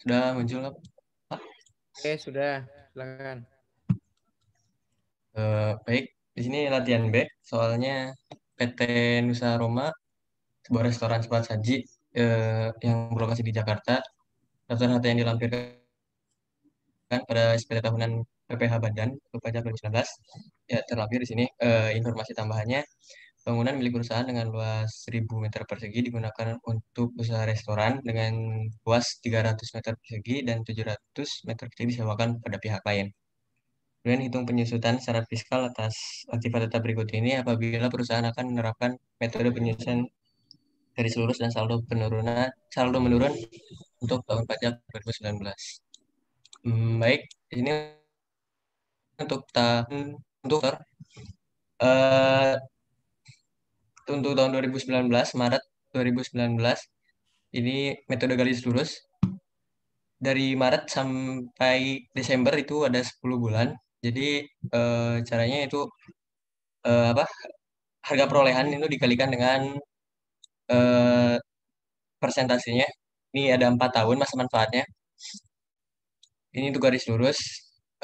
Sudah muncul apa? Oke, sudah. Silakan. Uh, baik, di sini latihan B. Soalnya PT Nusa Roma, sebuah restoran cepat saji uh, yang berlokasi di Jakarta. Daftar harta yang dilampirkan pada SPT tahunan PPH Badan ke pajak 2019 ya terlampir di sini uh, informasi tambahannya Bangunan milik perusahaan dengan luas 1000 meter persegi digunakan untuk usaha restoran dengan luas 300 meter persegi dan 700 meter persegi disewakan pada pihak lain. Kemudian hitung penyusutan secara fiskal atas aktivitas tetap berikut ini apabila perusahaan akan menerapkan metode penyusutan dari seluruh dan saldo penurunan saldo menurun untuk tahun pajak 2019. Hmm, baik, ini untuk tahun untuk ter, untuk tahun 2019 Maret 2019 ini metode garis lurus dari Maret sampai Desember itu ada 10 bulan jadi eh, caranya itu eh, apa harga perolehan itu dikalikan dengan eh, persentasenya ini ada empat tahun masa manfaatnya ini untuk garis lurus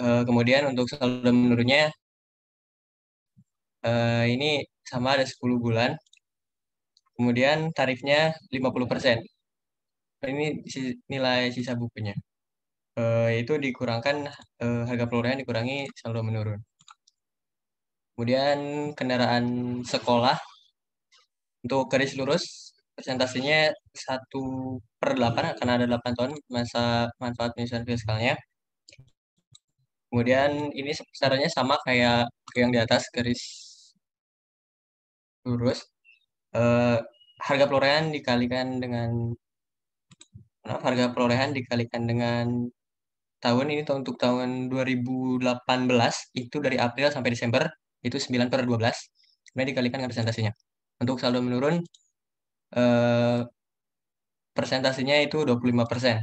eh, kemudian untuk saldo menurunnya eh, ini sama ada 10 bulan. Kemudian tarifnya 50%. Nah, ini nilai sisa bukunya. E, itu dikurangkan e, harga pelurunya dikurangi saldo menurun. Kemudian kendaraan sekolah untuk garis lurus presentasinya 1 per 8 karena ada 8 ton masa manfaat penyesuaian fiskalnya. Kemudian ini sebenarnya sama kayak yang di atas garis lurus eh, harga perolehan dikalikan dengan nah, harga perolehan dikalikan dengan tahun ini untuk tahun 2018 itu dari April sampai Desember itu 9 per 12 kemudian dikalikan dengan presentasinya untuk saldo menurun eh, persentasenya itu 25 persen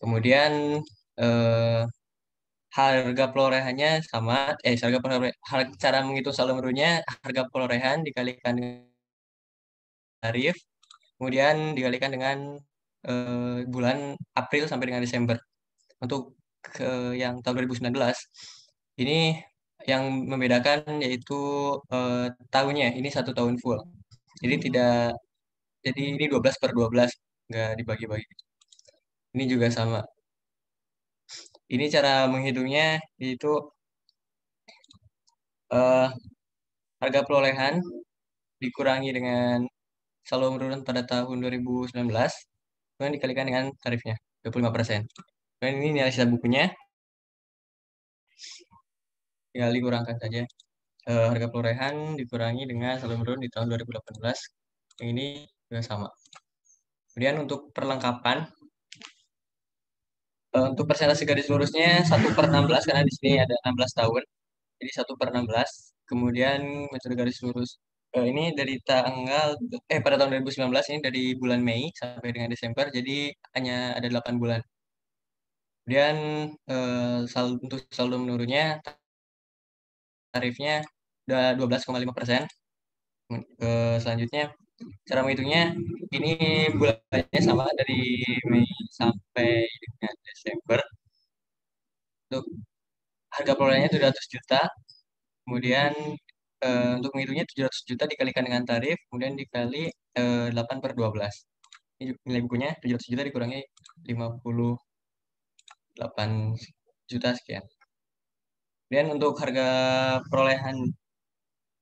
kemudian eh, harga perolehannya sama eh harga pelorehan cara menghitung saldo meruginya harga perolehan dikalikan tarif kemudian dikalikan dengan eh, bulan April sampai dengan Desember untuk ke yang tahun 2019 ini yang membedakan yaitu eh, tahunnya ini satu tahun full jadi hmm. tidak jadi ini 12 per 12 nggak dibagi-bagi ini juga sama ini cara menghitungnya yaitu uh, harga perolehan dikurangi dengan saldo menurun pada tahun 2019, kemudian dikalikan dengan tarifnya 25%. persen Kemudian ini nilai sisa bukunya. Tinggal dikurangkan saja. E, harga perolehan dikurangi dengan saldo menurun di tahun 2018. Yang ini juga sama. Kemudian untuk perlengkapan Eh, untuk persentase garis lurusnya 1 per 16 karena di sini ada 16 tahun. Jadi 1 per 16. Kemudian metode garis lurus uh, ini dari tanggal eh pada tahun 2019 ini dari bulan Mei sampai dengan Desember. Jadi hanya ada 8 bulan. Kemudian uh, sal untuk saldo menurunnya tarifnya udah 12,5 persen. selanjutnya cara menghitungnya ini bulannya sama dari Mei sampai dengan Desember untuk harga perolehannya 700 juta kemudian e, untuk menghitungnya 700 juta dikalikan dengan tarif kemudian dikali e, 8 per 12 ini nilai bukunya 700 juta dikurangi 58 juta sekian kemudian untuk harga perolehan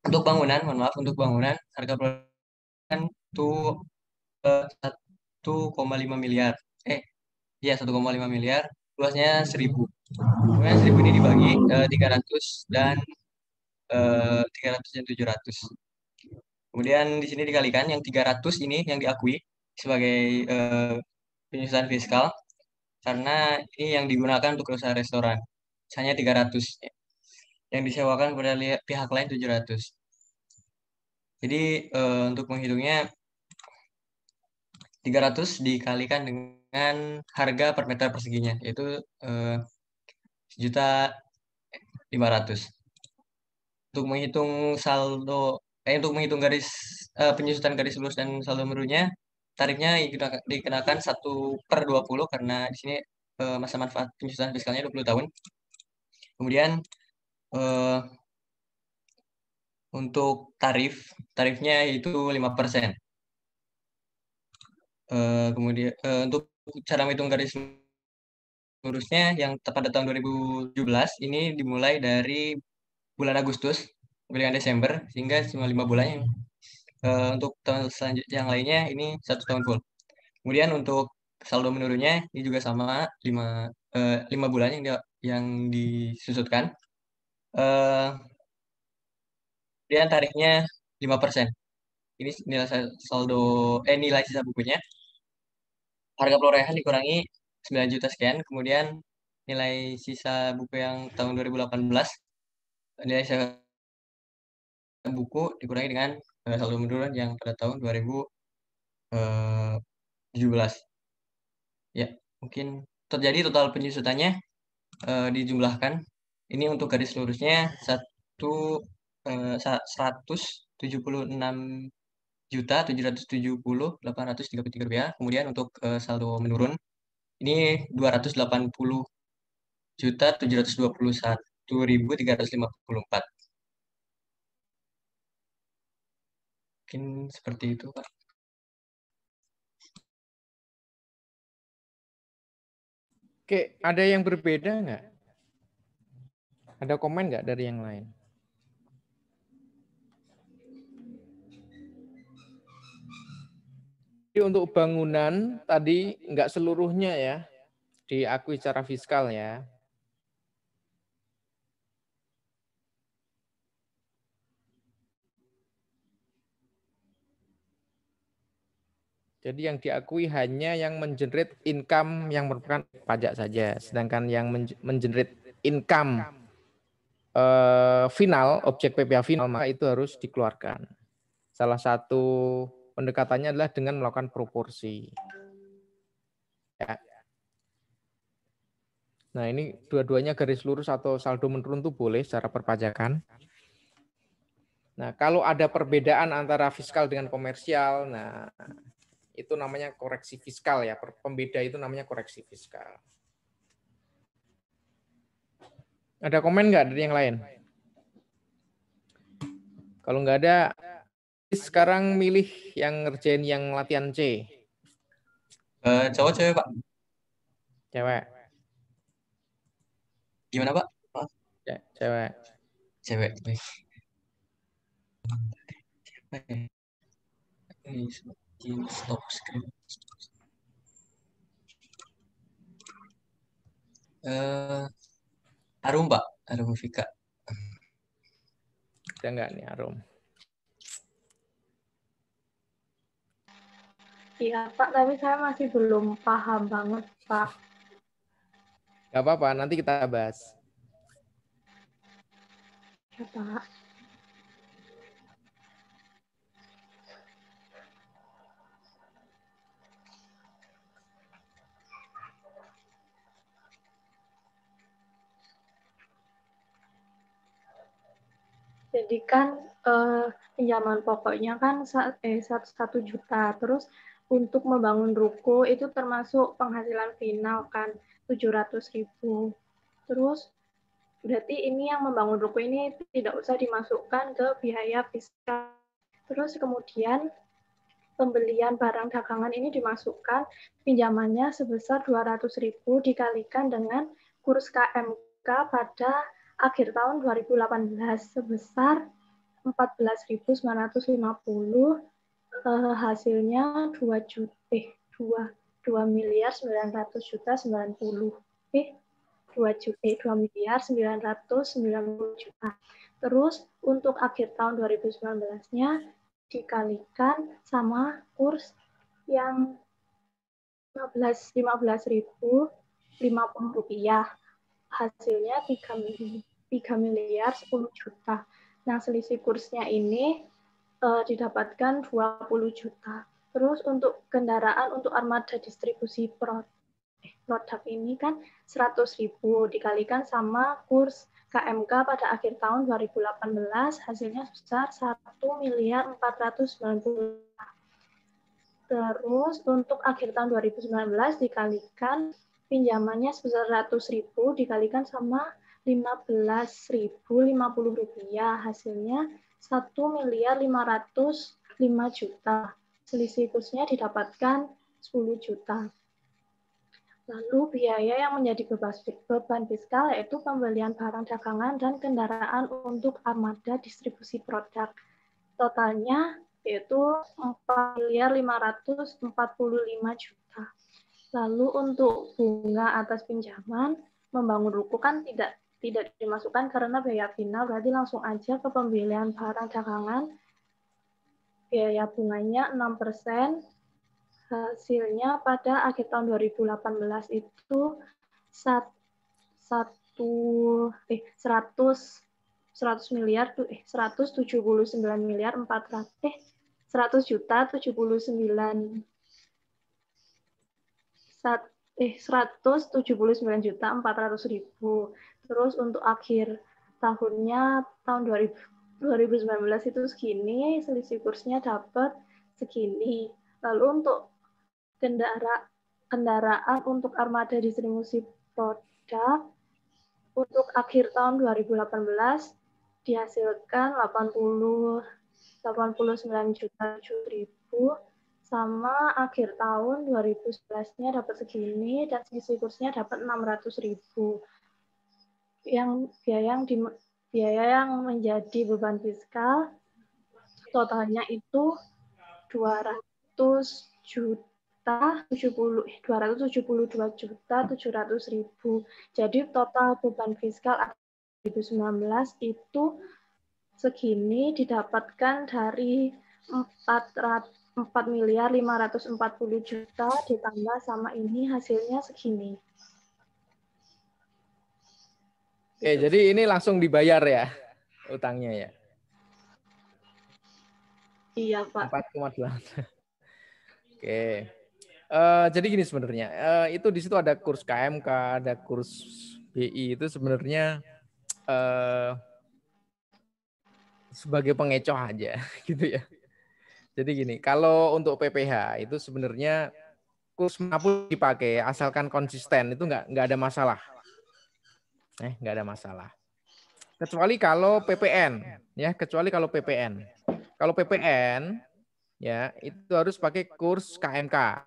untuk bangunan mohon maaf untuk bangunan harga perolehan kan tuh eh, satu koma lima miliar eh iya satu koma lima miliar luasnya seribu kemudian seribu ini dibagi eh, tiga ratus dan eh, tiga ratus dan tujuh ratus kemudian di sini dikalikan yang tiga ratus ini yang diakui sebagai e, penyusunan fiskal karena ini yang digunakan untuk usaha restoran hanya ratus yang disewakan kepada pihak lain tujuh ratus jadi uh, untuk menghitungnya 300 dikalikan dengan harga per meter perseginya yaitu eh, sejuta lima ratus. Untuk menghitung saldo eh untuk menghitung garis uh, penyusutan garis lurus dan saldo merunya tariknya dikenakan satu per 20 karena di sini uh, masa manfaat penyusutan fiskalnya 20 tahun. Kemudian uh, untuk tarif tarifnya itu 5%. Uh, eh, kemudian uh, untuk cara menghitung garis lurusnya yang pada tahun 2017 ini dimulai dari bulan Agustus bulan Desember sehingga cuma lima bulan uh, untuk tahun selanjutnya yang lainnya ini satu tahun full. Kemudian untuk saldo menurunnya ini juga sama lima uh, lima bulan yang di, yang disusutkan. Uh, dia tariknya 5%. Ini nilai saldo eh nilai sisa bukunya. Harga perolehan dikurangi 9 juta sekian, kemudian nilai sisa buku yang tahun 2018 nilai sisa buku dikurangi dengan saldo munduran yang pada tahun 2017. Eh, ya, mungkin terjadi total penyusutannya eh, dijumlahkan. Ini untuk garis lurusnya satu 176 eh, juta 770 833 rupiah. Kemudian untuk uh, saldo menurun ini 280 juta 721 354. Mungkin seperti itu, Pak. Oke, ada yang berbeda nggak? Ada komen nggak dari yang lain? untuk bangunan tadi enggak seluruhnya ya diakui secara fiskal ya. Jadi yang diakui hanya yang mengenerate income yang merupakan pajak saja. Sedangkan yang mengenerate income eh, final, objek PPH final, maka itu harus dikeluarkan. Salah satu pendekatannya adalah dengan melakukan proporsi. Ya. Nah, ini dua-duanya garis lurus atau saldo menurun itu boleh secara perpajakan. Nah, kalau ada perbedaan antara fiskal dengan komersial, nah itu namanya koreksi fiskal ya. Pembeda itu namanya koreksi fiskal. Ada komen nggak dari yang lain? Kalau nggak ada, sekarang milih yang ngerjain yang latihan C? Uh, cowok cewek pak? Cewek. Gimana pak? Ce ya, cewek. Cewek. Stop screen. Uh, Arum pak, Arum Fika. Ada nggak nih Arum? Iya Pak, tapi saya masih belum paham banget Pak. Gak apa-apa, nanti kita bahas. Ya Pak. Jadi kan eh, pinjaman pokoknya kan eh, satu juta, terus untuk membangun ruko itu termasuk penghasilan final kan 700 ribu. Terus berarti ini yang membangun ruko ini tidak usah dimasukkan ke biaya fiskal. Terus kemudian pembelian barang dagangan ini dimasukkan pinjamannya sebesar 200 ribu dikalikan dengan kurs KMK pada akhir tahun 2018 sebesar 14.950 uh, hasilnya 2 eh, juta eh 2 2 eh, miliar 900 juta 90 eh 2 juta eh, 2 miliar 990 juta. Terus untuk akhir tahun 2019-nya dikalikan sama kurs yang 15 50 rupiah hasilnya 3 miliar, 3 miliar 10 juta. Nah, selisih kursnya ini uh, didapatkan 20 juta. Terus untuk kendaraan untuk armada distribusi eh, produk ini kan 100 ribu dikalikan sama kurs KMK pada akhir tahun 2018 hasilnya sebesar 1 miliar 490 Terus untuk akhir tahun 2019 dikalikan pinjamannya sebesar 100 ribu dikalikan sama 15.050 rupiah hasilnya 1 miliar 505 juta. Selisih kursnya didapatkan 10 juta. Lalu biaya yang menjadi beban fiskal yaitu pembelian barang dagangan dan kendaraan untuk armada distribusi produk. Totalnya yaitu 4 miliar 545 juta. Lalu untuk bunga atas pinjaman, membangun ruko kan tidak tidak dimasukkan karena biaya final berarti langsung aja ke pembelian barang dagangan biaya bunganya 6% hasilnya pada akhir tahun 2018 itu sat, satu eh 100 100 miliar eh 179 miliar 400 eh 100 juta 79 satu eh 179 juta 400 ribu. Terus untuk akhir tahunnya tahun 2000, 2019 itu segini, selisih kursnya dapat segini. Lalu untuk kendara kendaraan untuk armada distribusi produk untuk akhir tahun 2018 dihasilkan 80 89 juta ribu sama akhir tahun 2011-nya dapat segini dan sisi kursnya dapat 600.000. Yang biaya yang di, biaya yang menjadi beban fiskal totalnya itu 200 juta 70 272 juta 700 ribu. Jadi total beban fiskal 2019 itu segini didapatkan dari 400 4 miliar 540 juta ditambah sama ini hasilnya segini. Oke, jadi ini langsung dibayar ya utangnya ya. Iya, Pak. 4,8. Oke. Uh, jadi gini sebenarnya, uh, itu di situ ada kurs KMK, ada kurs BI itu sebenarnya uh, sebagai pengecoh aja gitu ya jadi gini, kalau untuk PPH itu sebenarnya kurs manapun dipakai, asalkan konsisten itu nggak nggak ada masalah. Eh, nggak ada masalah. Kecuali kalau PPN, ya, kecuali kalau PPN. Kalau PPN, ya, itu harus pakai kurs KMK.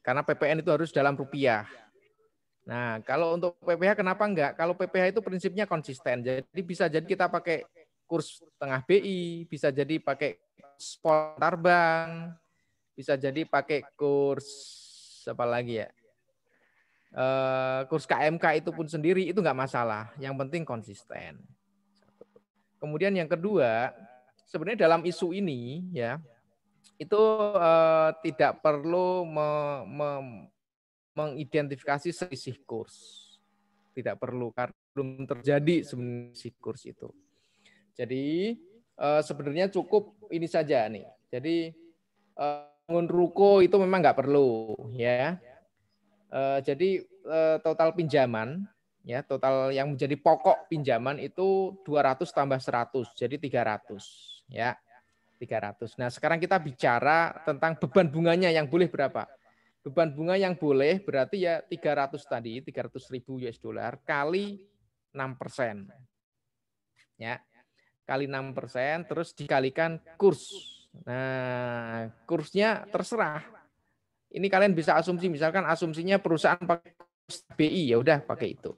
Karena PPN itu harus dalam rupiah. Nah, kalau untuk PPH kenapa enggak? Kalau PPH itu prinsipnya konsisten. Jadi bisa jadi kita pakai kurs tengah BI, bisa jadi pakai sport terbang, bisa jadi pakai kurs apa lagi ya? Eh, kurs KMK itu pun sendiri itu nggak masalah. Yang penting konsisten. Kemudian yang kedua, sebenarnya dalam isu ini ya itu uh, tidak perlu me, me, mengidentifikasi selisih kurs. Tidak perlu karena belum terjadi selisih kurs itu. Jadi uh, sebenarnya cukup ini saja nih. Jadi uh, ruko itu memang nggak perlu ya. Uh, jadi uh, total pinjaman ya total yang menjadi pokok pinjaman itu 200 tambah 100 jadi 300 ya 300. Nah, sekarang kita bicara tentang beban bunganya yang boleh berapa? Beban bunga yang boleh berarti ya 300 tadi, 300 ribu US dollar kali 6 persen. Ya, kali 6% terus dikalikan kurs. Nah, kursnya terserah. Ini kalian bisa asumsi misalkan asumsinya perusahaan pakai kurs BI ya udah pakai itu.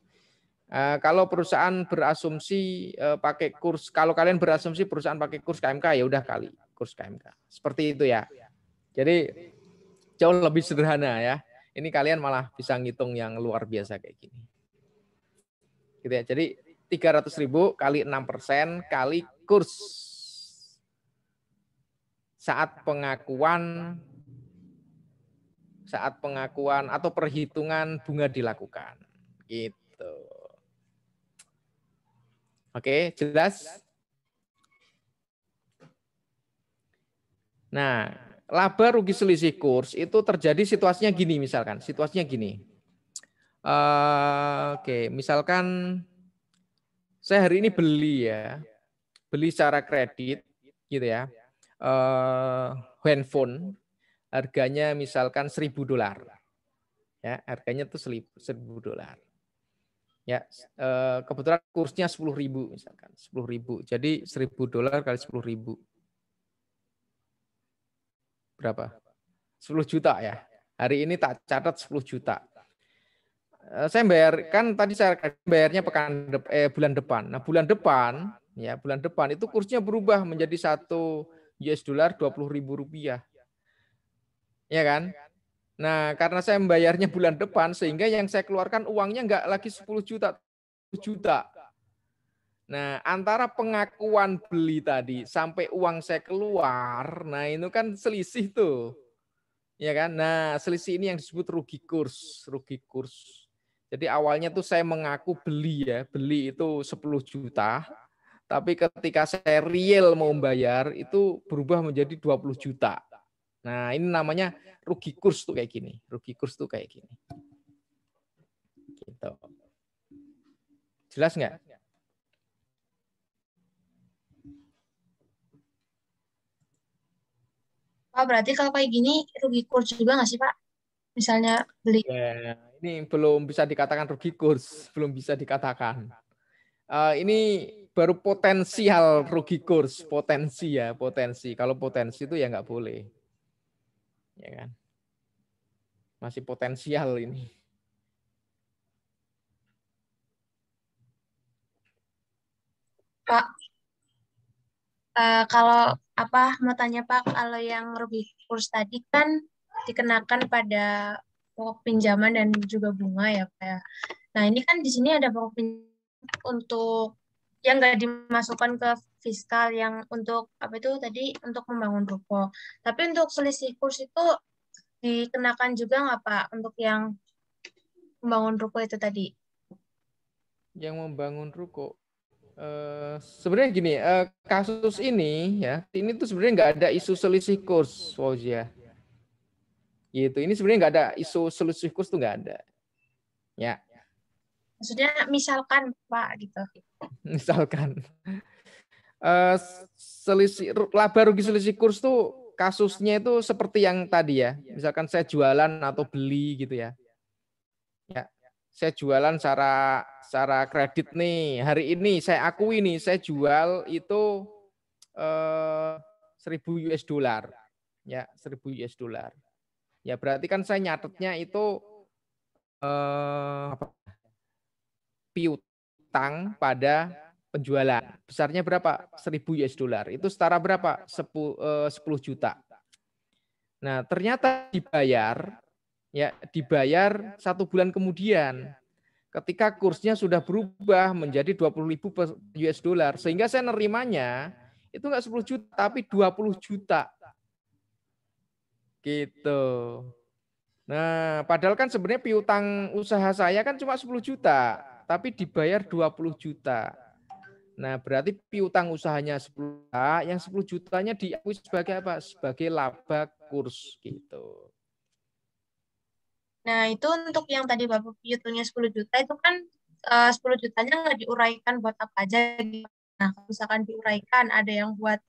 Eh, kalau perusahaan berasumsi eh, pakai kurs, kalau kalian berasumsi perusahaan pakai kurs KMK ya udah kali kurs KMK. Seperti itu ya. Jadi jauh lebih sederhana ya. Ini kalian malah bisa ngitung yang luar biasa kayak gini. Gitu ya. Jadi ribu kali 6 persen kali kurs saat pengakuan saat pengakuan atau perhitungan bunga dilakukan. Gitu. Oke, jelas? Nah, laba rugi selisih kurs itu terjadi situasinya gini misalkan, situasinya gini. Uh, Oke, misalkan saya hari ini beli ya, beli secara kredit gitu ya, eh, handphone harganya misalkan seribu dolar. Ya, harganya tuh seribu dolar. Ya, eh, kebetulan kursnya sepuluh ribu misalkan, sepuluh ribu, Jadi seribu dolar kali ribu, Berapa? Sepuluh juta ya. Hari ini tak catat sepuluh juta. Eh, saya bayar kan tadi saya bayarnya pekan de, eh, bulan depan. Nah, bulan depan ya, bulan depan itu kursnya berubah menjadi satu US dollar ribu rupiah. Ya kan? Nah, karena saya membayarnya bulan depan sehingga yang saya keluarkan uangnya nggak lagi 10 juta, 10 juta. Nah, antara pengakuan beli tadi sampai uang saya keluar, nah itu kan selisih tuh. Ya kan? Nah, selisih ini yang disebut rugi kurs, rugi kurs. Jadi awalnya tuh saya mengaku beli ya, beli itu 10 juta, tapi ketika saya real mau bayar itu berubah menjadi 20 juta. Nah, ini namanya rugi kurs tuh kayak gini, rugi kurs tuh kayak gini. Gitu. Jelas nggak? Pak, berarti kalau kayak gini rugi kurs juga nggak sih, Pak? Misalnya beli. Yeah ini belum bisa dikatakan rugi kurs, belum bisa dikatakan. Uh, ini baru potensial rugi kurs, potensi ya, potensi. Kalau potensi itu ya nggak boleh. Ya kan? Masih potensial ini. Pak, uh, kalau apa mau tanya Pak, kalau yang rugi kurs tadi kan dikenakan pada pokok pinjaman dan juga bunga ya kayak. Ya. Nah ini kan di sini ada pokok pinjaman untuk yang nggak dimasukkan ke fiskal yang untuk apa itu tadi untuk membangun ruko. Tapi untuk selisih kurs itu dikenakan juga nggak Pak untuk yang membangun ruko itu tadi? Yang membangun ruko Uh, sebenarnya gini uh, kasus ini ya ini tuh sebenarnya nggak ada isu selisih kurs Fauzia Gitu. Ini sebenarnya nggak ada isu solusi khusus tuh nggak ada. Ya. Maksudnya misalkan Pak gitu. misalkan. Uh, selisih laba rugi selisih kurs tuh kasusnya itu seperti yang tadi ya. Misalkan saya jualan atau beli gitu ya. Ya. Saya jualan secara secara kredit nih. Hari ini saya akui nih saya jual itu eh 1000 US dollar. Ya, 1000 US dollar. Ya berarti kan saya nyatetnya itu eh, apa? piutang pada penjualan. Besarnya berapa? 1000 US dollar. Itu setara berapa? 10, eh, 10 juta. Nah, ternyata dibayar ya dibayar satu bulan kemudian ketika kursnya sudah berubah menjadi 20.000 US dollar sehingga saya nerimanya itu enggak 10 juta tapi 20 juta Gitu. Nah, padahal kan sebenarnya piutang usaha saya kan cuma 10 juta, tapi dibayar 20 juta. Nah, berarti piutang usahanya 10 juta, yang 10 jutanya diakui sebagai apa? Sebagai laba kurs gitu. Nah, itu untuk yang tadi Bapak piutangnya 10 juta itu kan eh, uh, 10 jutanya nggak diuraikan buat apa aja gitu. Nah, misalkan diuraikan ada yang buat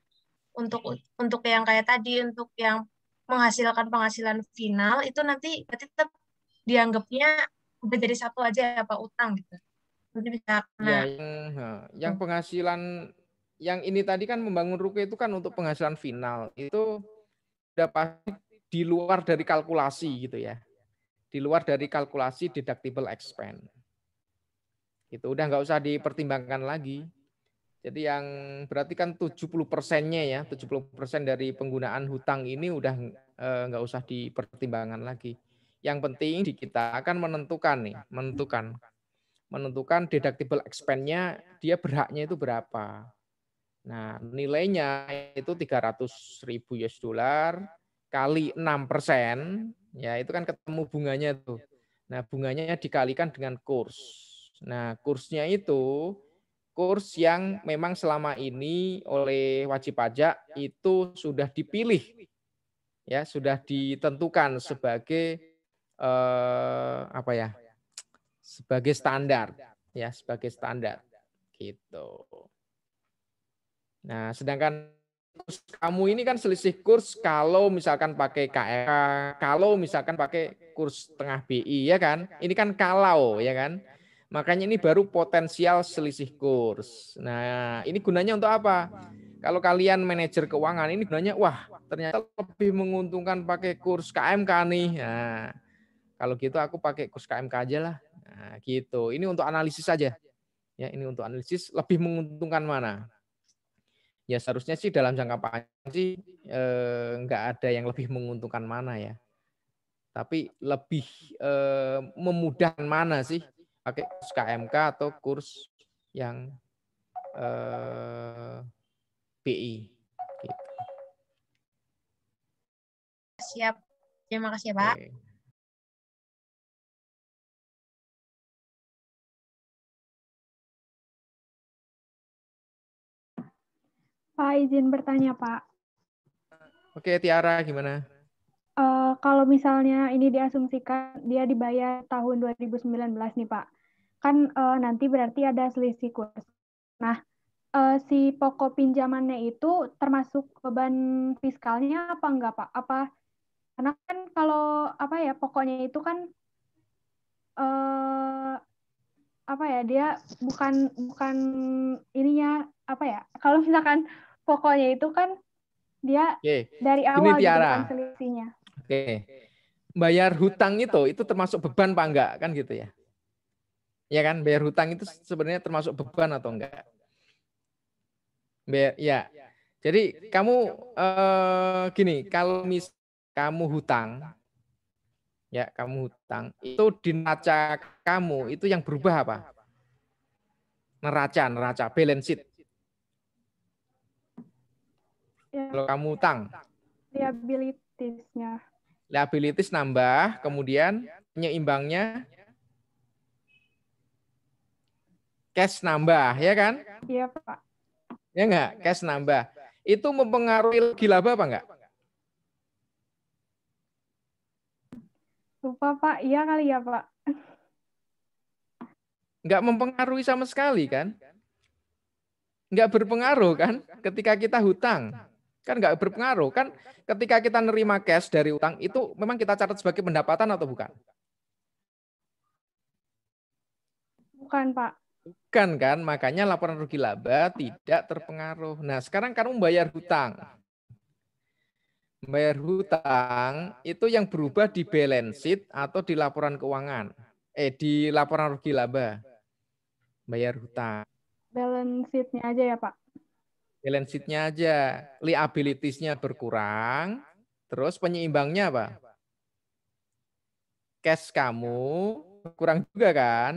untuk untuk yang kayak tadi untuk yang menghasilkan penghasilan final itu nanti tetap dianggapnya udah jadi satu aja ya, apa utang gitu nanti bisa kena. Ya, yang yang hmm. penghasilan yang ini tadi kan membangun ruko itu kan untuk penghasilan final itu udah pasti di luar dari kalkulasi gitu ya di luar dari kalkulasi deductible expense itu udah nggak usah dipertimbangkan lagi jadi yang berarti kan 70 persennya ya, 70 persen dari penggunaan hutang ini udah eh, nggak usah dipertimbangkan lagi. Yang penting di kita akan menentukan nih, menentukan menentukan deductible expense-nya dia berhaknya itu berapa. Nah, nilainya itu 300 ribu US dollar kali 6 persen, ya itu kan ketemu bunganya tuh. Nah, bunganya dikalikan dengan kurs. Nah, kursnya itu kurs yang memang selama ini oleh wajib pajak itu sudah dipilih ya sudah ditentukan sebagai eh, apa ya sebagai standar ya sebagai standar gitu nah sedangkan kamu ini kan selisih kurs kalau misalkan pakai KRK kalau misalkan pakai kurs tengah BI ya kan ini kan kalau ya kan Makanya ini baru potensial selisih kurs. Nah, ini gunanya untuk apa? Kalau kalian manajer keuangan, ini gunanya, wah ternyata lebih menguntungkan pakai kurs KMK nih. Nah, kalau gitu aku pakai kurs KMK aja lah. Nah, gitu. Ini untuk analisis saja. Ya, ini untuk analisis lebih menguntungkan mana? Ya seharusnya sih dalam jangka panjang sih eh, nggak ada yang lebih menguntungkan mana ya. Tapi lebih eh, memudahkan mana sih pakai kurs KMK atau kurs yang eh, BI. Siap. Terima kasih ya, Pak. Oke. Pak, izin bertanya, Pak. Oke, Tiara, gimana? Uh, kalau misalnya ini diasumsikan dia dibayar tahun 2019 nih, Pak kan uh, nanti berarti ada selisih kurs. Nah, uh, si pokok pinjamannya itu termasuk beban fiskalnya apa enggak Pak? Apa karena kan kalau apa ya pokoknya itu kan eh apa ya dia bukan bukan ininya apa ya kalau misalkan pokoknya itu kan dia okay. dari awal Ini gitu Tiara. Kan selisihnya. Oke. Okay. Bayar hutang itu itu termasuk beban pak enggak kan gitu ya? Ya kan, bayar hutang itu sebenarnya termasuk beban atau enggak? Bayar, ya. Jadi kamu eh, gini, kalau mis kamu hutang, ya kamu hutang, itu di neraca kamu itu yang berubah apa? Neraca, neraca, balance sheet. Ya. Kalau kamu hutang, liabilitiesnya. Liabilities nambah, kemudian penyeimbangnya cash nambah, ya kan? Iya, Pak. Ya enggak? Cash nambah. Itu mempengaruhi lagi laba apa enggak? Lupa, Pak. Iya kali ya, Pak. Enggak mempengaruhi sama sekali, kan? Enggak berpengaruh, kan? Ketika kita hutang. Kan enggak berpengaruh. Kan ketika kita nerima cash dari utang, itu memang kita catat sebagai pendapatan atau bukan? Bukan, Pak bukan kan? Makanya laporan rugi laba tidak terpengaruh. Nah, sekarang kamu bayar hutang. Bayar hutang itu yang berubah di balance sheet atau di laporan keuangan. Eh, di laporan rugi laba. Bayar hutang. Balance sheetnya aja ya, Pak? Balance sheetnya aja. liabilitiesnya berkurang. Terus penyeimbangnya apa? Cash kamu kurang juga kan?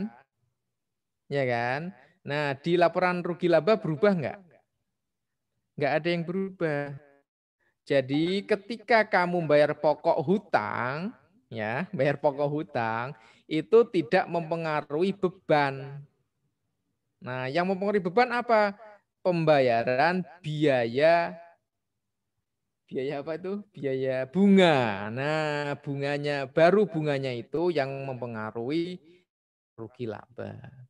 Ya kan? Nah, di laporan rugi laba berubah enggak? Enggak ada yang berubah. Jadi ketika kamu bayar pokok hutang, ya, bayar pokok hutang, itu tidak mempengaruhi beban. Nah, yang mempengaruhi beban apa? Pembayaran biaya biaya apa itu? Biaya bunga. Nah, bunganya baru bunganya itu yang mempengaruhi rugi laba.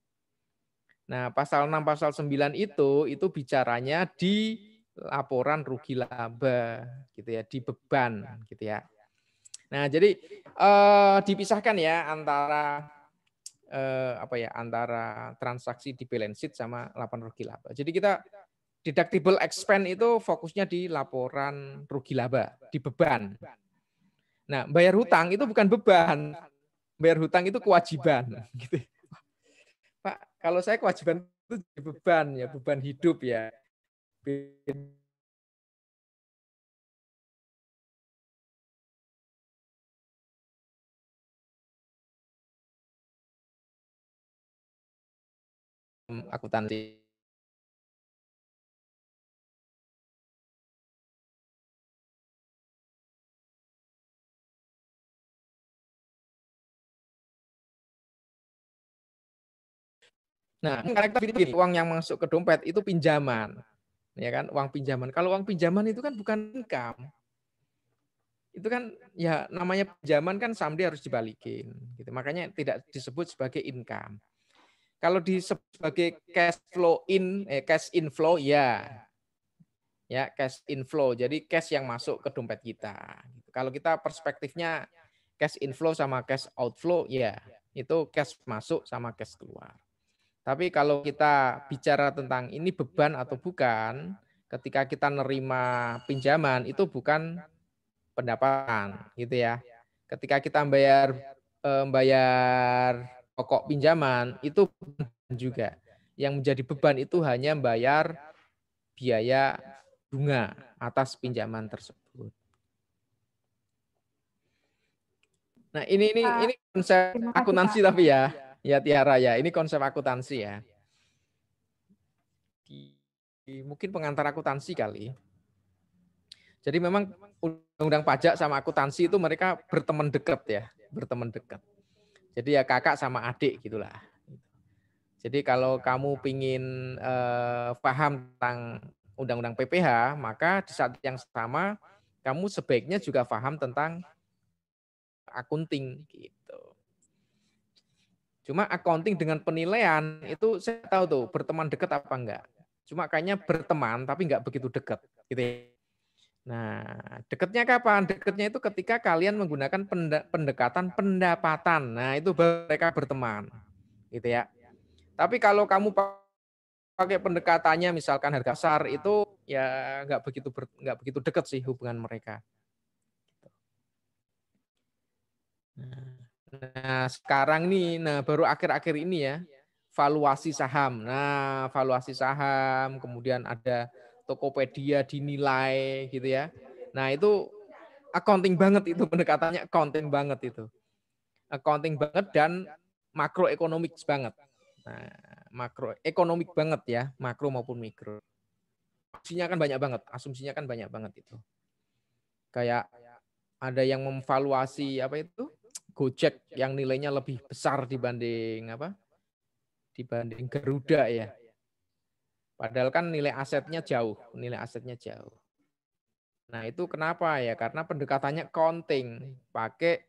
Nah, pasal 6 pasal 9 itu itu bicaranya di laporan rugi laba gitu ya, di beban gitu ya. Nah, jadi eh, dipisahkan ya antara eh, apa ya antara transaksi di balance sheet sama laporan rugi laba. Jadi kita deductible expense itu fokusnya di laporan rugi laba, di beban. Nah, bayar hutang itu bukan beban. Bayar hutang itu kewajiban gitu. Kalau saya kewajiban itu beban ya, beban hidup ya. akuntansi Nah, hmm. karakter Filipin, uang yang masuk ke dompet itu pinjaman. Ya kan, uang pinjaman. Kalau uang pinjaman itu kan bukan income. Itu kan ya namanya pinjaman kan sampai harus dibalikin gitu. Makanya tidak disebut sebagai income. Kalau disebut sebagai cash flow in eh, cash inflow ya. Ya, cash inflow. Jadi cash yang masuk ke dompet kita. Gitu. Kalau kita perspektifnya cash inflow sama cash outflow ya, itu cash masuk sama cash keluar. Tapi kalau kita bicara tentang ini beban atau bukan, ketika kita nerima pinjaman itu bukan pendapatan, gitu ya. Ketika kita bayar membayar eh, pokok pinjaman itu juga. Yang menjadi beban itu hanya membayar biaya bunga atas pinjaman tersebut. Nah, ini ini ini konsep akuntansi tapi ya. Ya Tiara ya, ini konsep akuntansi ya. mungkin pengantar akuntansi kali. Jadi memang undang-undang pajak sama akuntansi itu mereka berteman dekat ya, berteman dekat. Jadi ya kakak sama adik gitulah. Jadi kalau kamu pingin eh, paham tentang undang-undang PPH, maka di saat yang sama kamu sebaiknya juga paham tentang akunting. Gitu. Cuma accounting dengan penilaian itu saya tahu tuh berteman dekat apa enggak. Cuma kayaknya berteman tapi enggak begitu dekat gitu ya. Nah, dekatnya kapan? Dekatnya itu ketika kalian menggunakan pendekatan pendapatan. Nah, itu mereka berteman. Gitu ya. Tapi kalau kamu pakai pendekatannya misalkan harga besar itu ya enggak begitu ber, nggak begitu dekat sih hubungan mereka. Gitu. Nah. Nah, sekarang nih, nah baru akhir-akhir ini ya, valuasi saham. Nah, valuasi saham, kemudian ada Tokopedia dinilai gitu ya. Nah, itu accounting banget itu pendekatannya accounting banget itu. Accounting banget dan makroekonomik banget. Nah, makroekonomik banget ya, makro maupun mikro. Asumsinya kan banyak banget, asumsinya kan banyak banget itu. Kayak ada yang memvaluasi apa itu? Gojek yang nilainya lebih besar dibanding apa? Dibanding Garuda ya. Padahal kan nilai asetnya jauh, nilai asetnya jauh. Nah, itu kenapa ya? Karena pendekatannya counting, pakai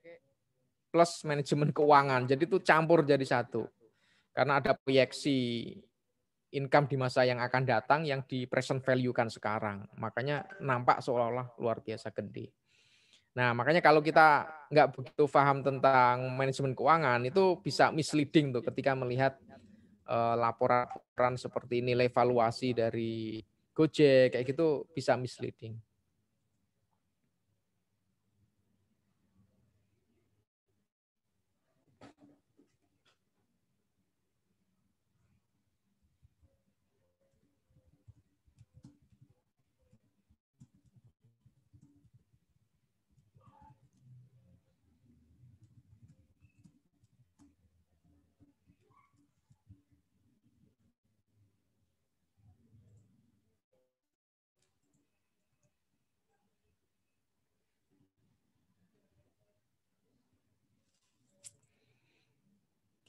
plus manajemen keuangan. Jadi itu campur jadi satu. Karena ada proyeksi income di masa yang akan datang yang di present value-kan sekarang. Makanya nampak seolah-olah luar biasa gede. Nah, makanya kalau kita nggak begitu paham tentang manajemen keuangan itu bisa misleading tuh ketika melihat uh, laporan-laporan seperti nilai valuasi dari Gojek kayak gitu bisa misleading.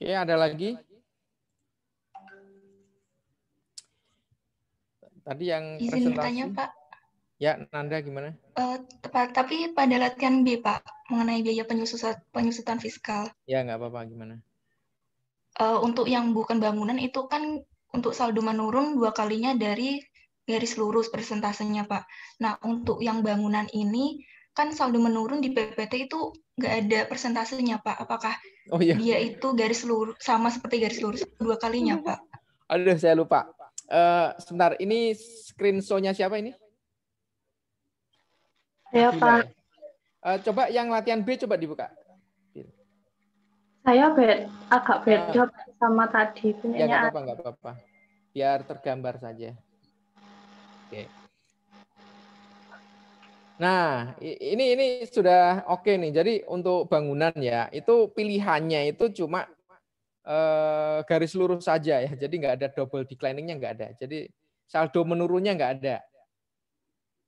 Oke, ada lagi? Tadi yang Izin bertanya, Pak. Ya, Nanda gimana? Uh, eh, tepat, tapi pada latihan B, Pak, mengenai biaya penyusutan, penyusutan fiskal. Ya, nggak apa-apa. Gimana? Uh, untuk yang bukan bangunan itu kan untuk saldo menurun dua kalinya dari garis lurus persentasenya, Pak. Nah, untuk yang bangunan ini, kan saldo menurun di PPT itu nggak ada persentasenya pak apakah oh, iya. dia itu garis lurus sama seperti garis lurus dua kalinya pak aduh saya lupa uh, sebentar ini screenshotnya siapa ini ya pak uh, coba yang latihan B coba dibuka saya bed, agak ya. beda uh, sama tadi punyanya ya apa-apa apa-apa biar tergambar saja oke okay. Nah, ini ini sudah oke okay nih. Jadi untuk bangunan ya, itu pilihannya itu cuma eh, garis lurus saja ya. Jadi nggak ada double decliningnya nggak ada. Jadi saldo menurunnya nggak ada.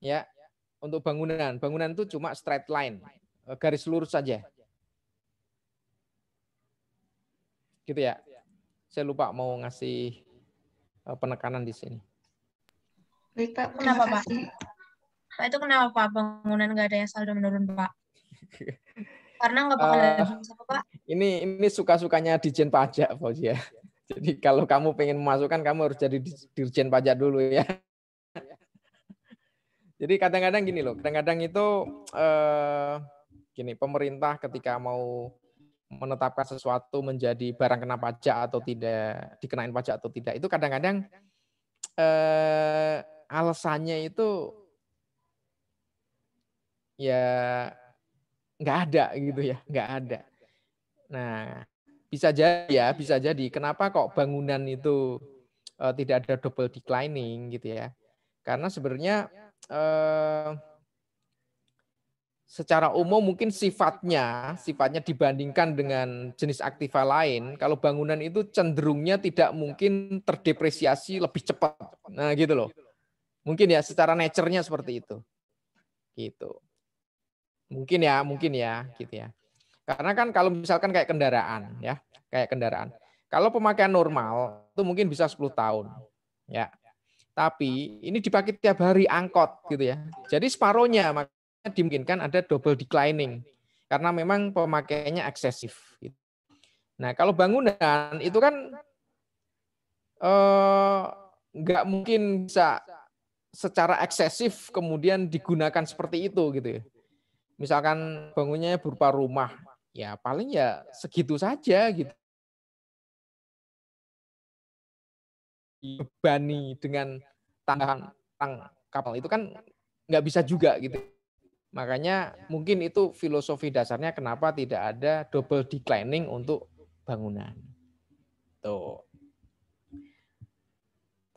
Ya, untuk bangunan, bangunan itu cuma straight line, eh, garis lurus saja. Gitu ya. Saya lupa mau ngasih eh, penekanan di sini. kenapa Pak, Pak itu kenapa Pak bangunan nggak ada yang saldo menurun Pak? Karena nggak bakal uh, ada siapa Pak? Ini ini suka sukanya dijen pajak ya. Jadi kalau kamu pengen memasukkan kamu harus jadi dirjen pajak dulu ya. Jadi kadang-kadang gini loh, kadang-kadang itu eh, gini pemerintah ketika mau menetapkan sesuatu menjadi barang kena pajak atau tidak, dikenain pajak atau tidak, itu kadang-kadang eh, alasannya itu ya nggak ada gitu ya, nggak ada. Nah, bisa jadi ya, bisa jadi. Kenapa kok bangunan itu uh, tidak ada double declining gitu ya? Karena sebenarnya uh, secara umum mungkin sifatnya, sifatnya dibandingkan dengan jenis aktiva lain, kalau bangunan itu cenderungnya tidak mungkin terdepresiasi lebih cepat. Nah, gitu loh. Mungkin ya secara nature-nya seperti itu. Gitu. Mungkin ya, mungkin ya, gitu ya. Karena kan kalau misalkan kayak kendaraan ya, kayak kendaraan. Kalau pemakaian normal itu mungkin bisa 10 tahun. Ya. Tapi ini dipakai tiap hari angkot gitu ya. Jadi separohnya makanya dimungkinkan ada double declining karena memang pemakaiannya eksesif gitu. Nah, kalau bangunan itu kan eh nggak mungkin bisa secara eksesif kemudian digunakan seperti itu gitu ya misalkan bangunnya berupa rumah, ya paling ya segitu saja gitu. dibani dengan tambahan tang kapal itu kan nggak bisa juga gitu. Makanya mungkin itu filosofi dasarnya kenapa tidak ada double declining untuk bangunan. Tuh.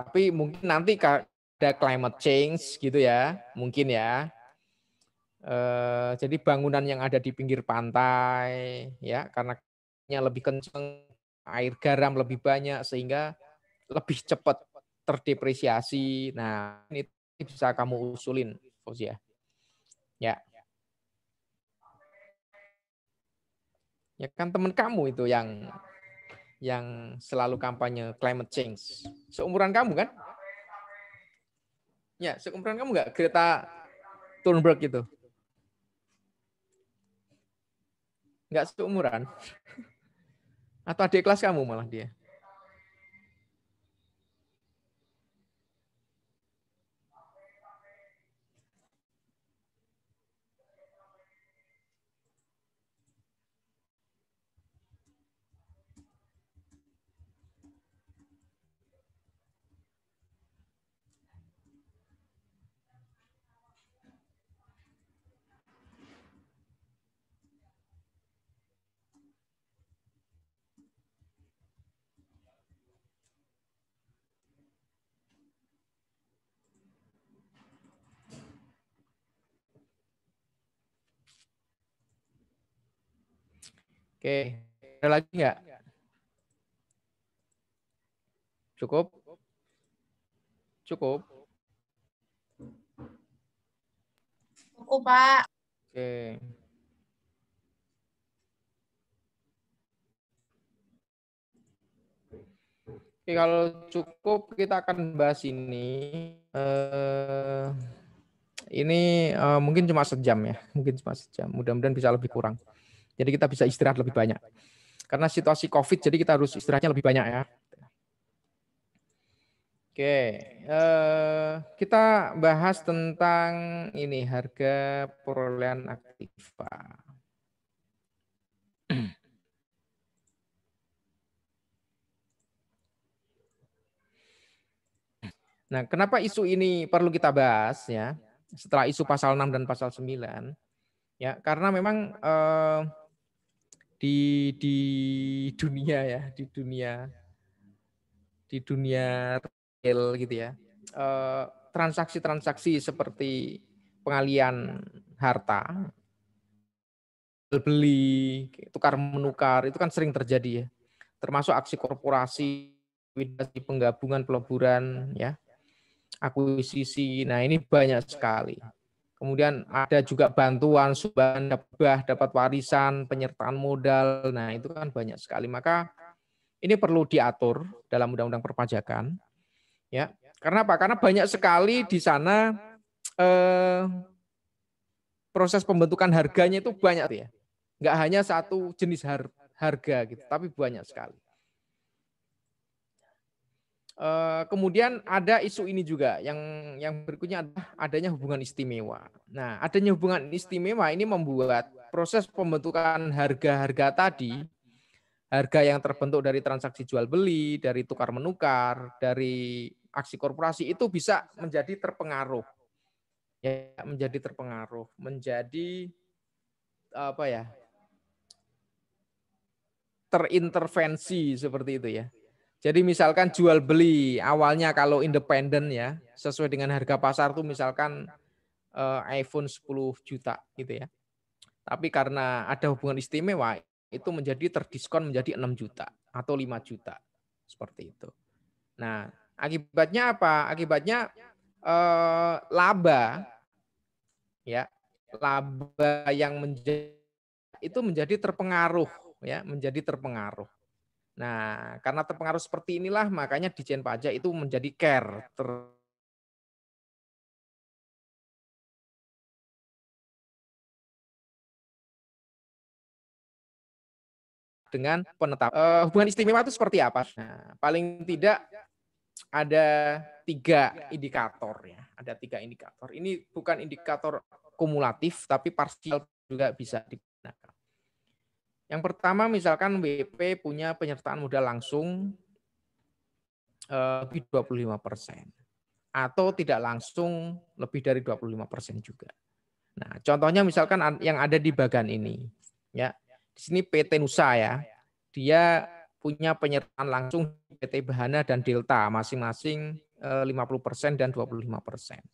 Tapi mungkin nanti ada climate change gitu ya, mungkin ya. Eh, jadi bangunan yang ada di pinggir pantai ya karena lebih kenceng air garam lebih banyak sehingga lebih cepat terdepresiasi nah ini bisa kamu usulin Fauzia ya. ya ya kan teman kamu itu yang yang selalu kampanye climate change seumuran kamu kan ya seumuran kamu nggak Greta Thunberg itu Enggak seumuran. Atau adik kelas kamu malah dia? Oke, ada lagi nggak? Cukup? Cukup? Cukup, Pak. Oke. Oke, kalau cukup kita akan bahas ini. Uh, ini uh, mungkin cuma sejam ya, mungkin cuma sejam. Mudah-mudahan bisa lebih kurang. Jadi kita bisa istirahat lebih banyak. Karena situasi COVID, jadi kita harus istirahatnya lebih banyak ya. Oke, eh, kita bahas tentang ini harga perolehan aktiva. Nah, kenapa isu ini perlu kita bahas ya? Setelah isu pasal 6 dan pasal 9. Ya, karena memang eh, di di dunia ya di dunia di dunia real gitu ya eh, transaksi-transaksi seperti pengalian harta beli tukar menukar itu kan sering terjadi ya termasuk aksi korporasi penggabungan peleburan ya akuisisi nah ini banyak sekali Kemudian ada juga bantuan, suban, dapat dapat warisan, penyertaan modal. Nah, itu kan banyak sekali. Maka ini perlu diatur dalam undang-undang perpajakan. Ya. Karena apa? Karena banyak sekali di sana eh, proses pembentukan harganya itu banyak ya. Enggak hanya satu jenis harga gitu, tapi banyak sekali. Eh, kemudian ada isu ini juga yang yang berikutnya adalah adanya hubungan istimewa. Nah, adanya hubungan istimewa ini membuat proses pembentukan harga-harga tadi harga yang terbentuk dari transaksi jual beli, dari tukar menukar, dari aksi korporasi itu bisa menjadi terpengaruh. Ya, menjadi terpengaruh, menjadi apa ya? terintervensi seperti itu ya jadi misalkan jual beli awalnya kalau independen ya, sesuai dengan harga pasar tuh misalkan uh, iPhone 10 juta gitu ya. Tapi karena ada hubungan istimewa itu menjadi terdiskon menjadi 6 juta atau 5 juta. Seperti itu. Nah, akibatnya apa? Akibatnya eh, laba ya, laba yang menjadi itu menjadi terpengaruh ya, menjadi terpengaruh. Nah, karena terpengaruh seperti inilah makanya Dijen Pajak itu menjadi care iya. ter dengan penetapan uh, hubungan istimewa itu seperti apa? Nah, paling tidak ada tiga iya. indikator ya, ada tiga indikator. Ini bukan indikator kumulatif, tapi parsial juga bisa digunakan. Yang pertama misalkan WP punya penyertaan modal langsung eh, lebih 25 persen atau tidak langsung lebih dari 25 persen juga. Nah, contohnya misalkan yang ada di bagan ini, ya di sini PT Nusa ya, dia punya penyertaan langsung PT Bahana dan Delta masing-masing 50 eh, persen dan 25 persen.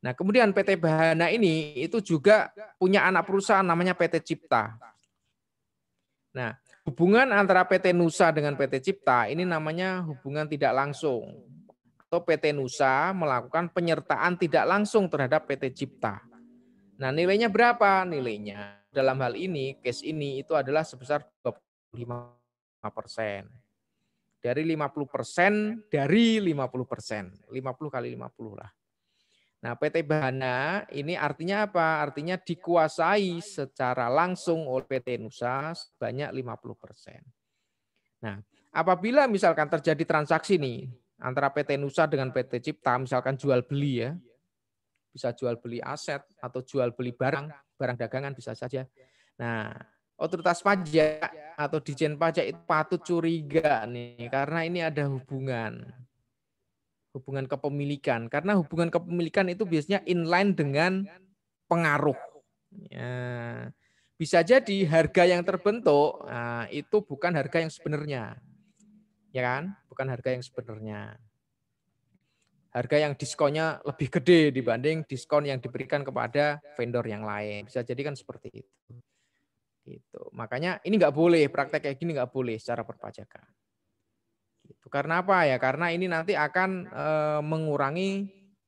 Nah, kemudian PT Bahana ini itu juga punya anak perusahaan namanya PT Cipta. Nah, hubungan antara PT Nusa dengan PT Cipta ini namanya hubungan tidak langsung. Atau PT Nusa melakukan penyertaan tidak langsung terhadap PT Cipta. Nah, nilainya berapa? Nilainya dalam hal ini, case ini itu adalah sebesar 25 persen. Dari 50 persen, dari 50 persen. 50 kali 50 lah. Nah, PT Bahana ini artinya apa? Artinya dikuasai secara langsung oleh PT Nusa sebanyak 50%. Nah, apabila misalkan terjadi transaksi nih antara PT Nusa dengan PT Cipta, misalkan jual beli ya. Bisa jual beli aset atau jual beli barang, barang dagangan bisa saja. Nah, otoritas pajak atau dijen pajak itu patut curiga nih karena ini ada hubungan hubungan kepemilikan karena hubungan kepemilikan itu biasanya inline dengan pengaruh. Ya. Bisa jadi harga yang terbentuk nah, nah itu bukan harga yang sebenarnya, ya kan? Bukan harga yang sebenarnya. Harga yang diskonnya lebih gede dibanding diskon yang diberikan kepada vendor yang lain. Bisa jadi kan seperti itu. Gitu. Makanya ini nggak boleh praktek kayak gini nggak boleh secara perpajakan. Gitu. Karena apa ya? Karena ini nanti akan e, mengurangi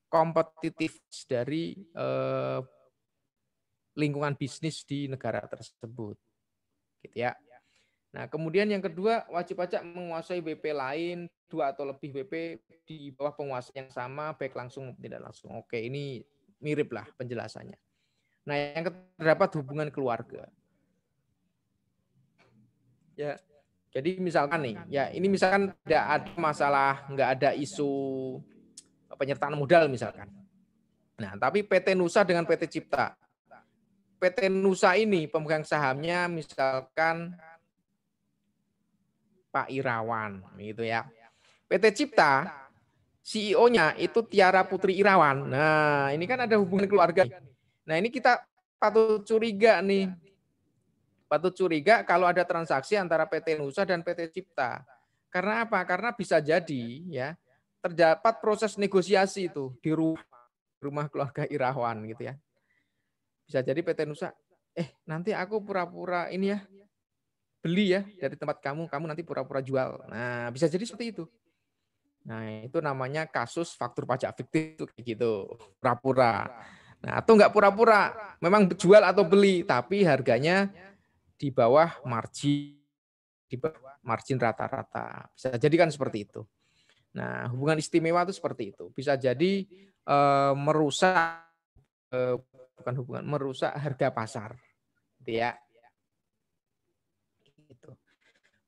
kompetitif dari e, lingkungan bisnis di negara tersebut. Gitu ya. Nah, kemudian yang kedua, wajib pajak menguasai BP lain dua atau lebih BP di bawah penguasa yang sama, baik langsung maupun tidak langsung. Oke, ini mirip lah penjelasannya. Nah, yang terdapat hubungan keluarga. Ya, jadi misalkan nih, ya ini misalkan tidak ada masalah, nggak ada isu penyertaan modal misalkan. Nah, tapi PT Nusa dengan PT Cipta. PT Nusa ini pemegang sahamnya misalkan Pak Irawan, gitu ya. PT Cipta, CEO-nya itu Tiara Putri Irawan. Nah, ini kan ada hubungan keluarga. Nah, ini kita patut curiga nih patut curiga kalau ada transaksi antara PT Nusa dan PT Cipta. Karena apa? Karena bisa jadi ya terdapat proses negosiasi itu di rumah, rumah keluarga Irawan gitu ya. Bisa jadi PT Nusa, eh nanti aku pura-pura ini ya beli ya dari tempat kamu, kamu nanti pura-pura jual. Nah, bisa jadi seperti itu. Nah, itu namanya kasus faktur pajak fiktif itu kayak gitu, pura-pura. Nah, atau enggak pura-pura, memang jual atau beli, tapi harganya di bawah margin di bawah margin rata-rata. Bisa jadi kan seperti itu. Nah, hubungan istimewa itu seperti itu. Bisa jadi eh, merusak eh, bukan hubungan, merusak harga pasar. Gitu ya. Gitu.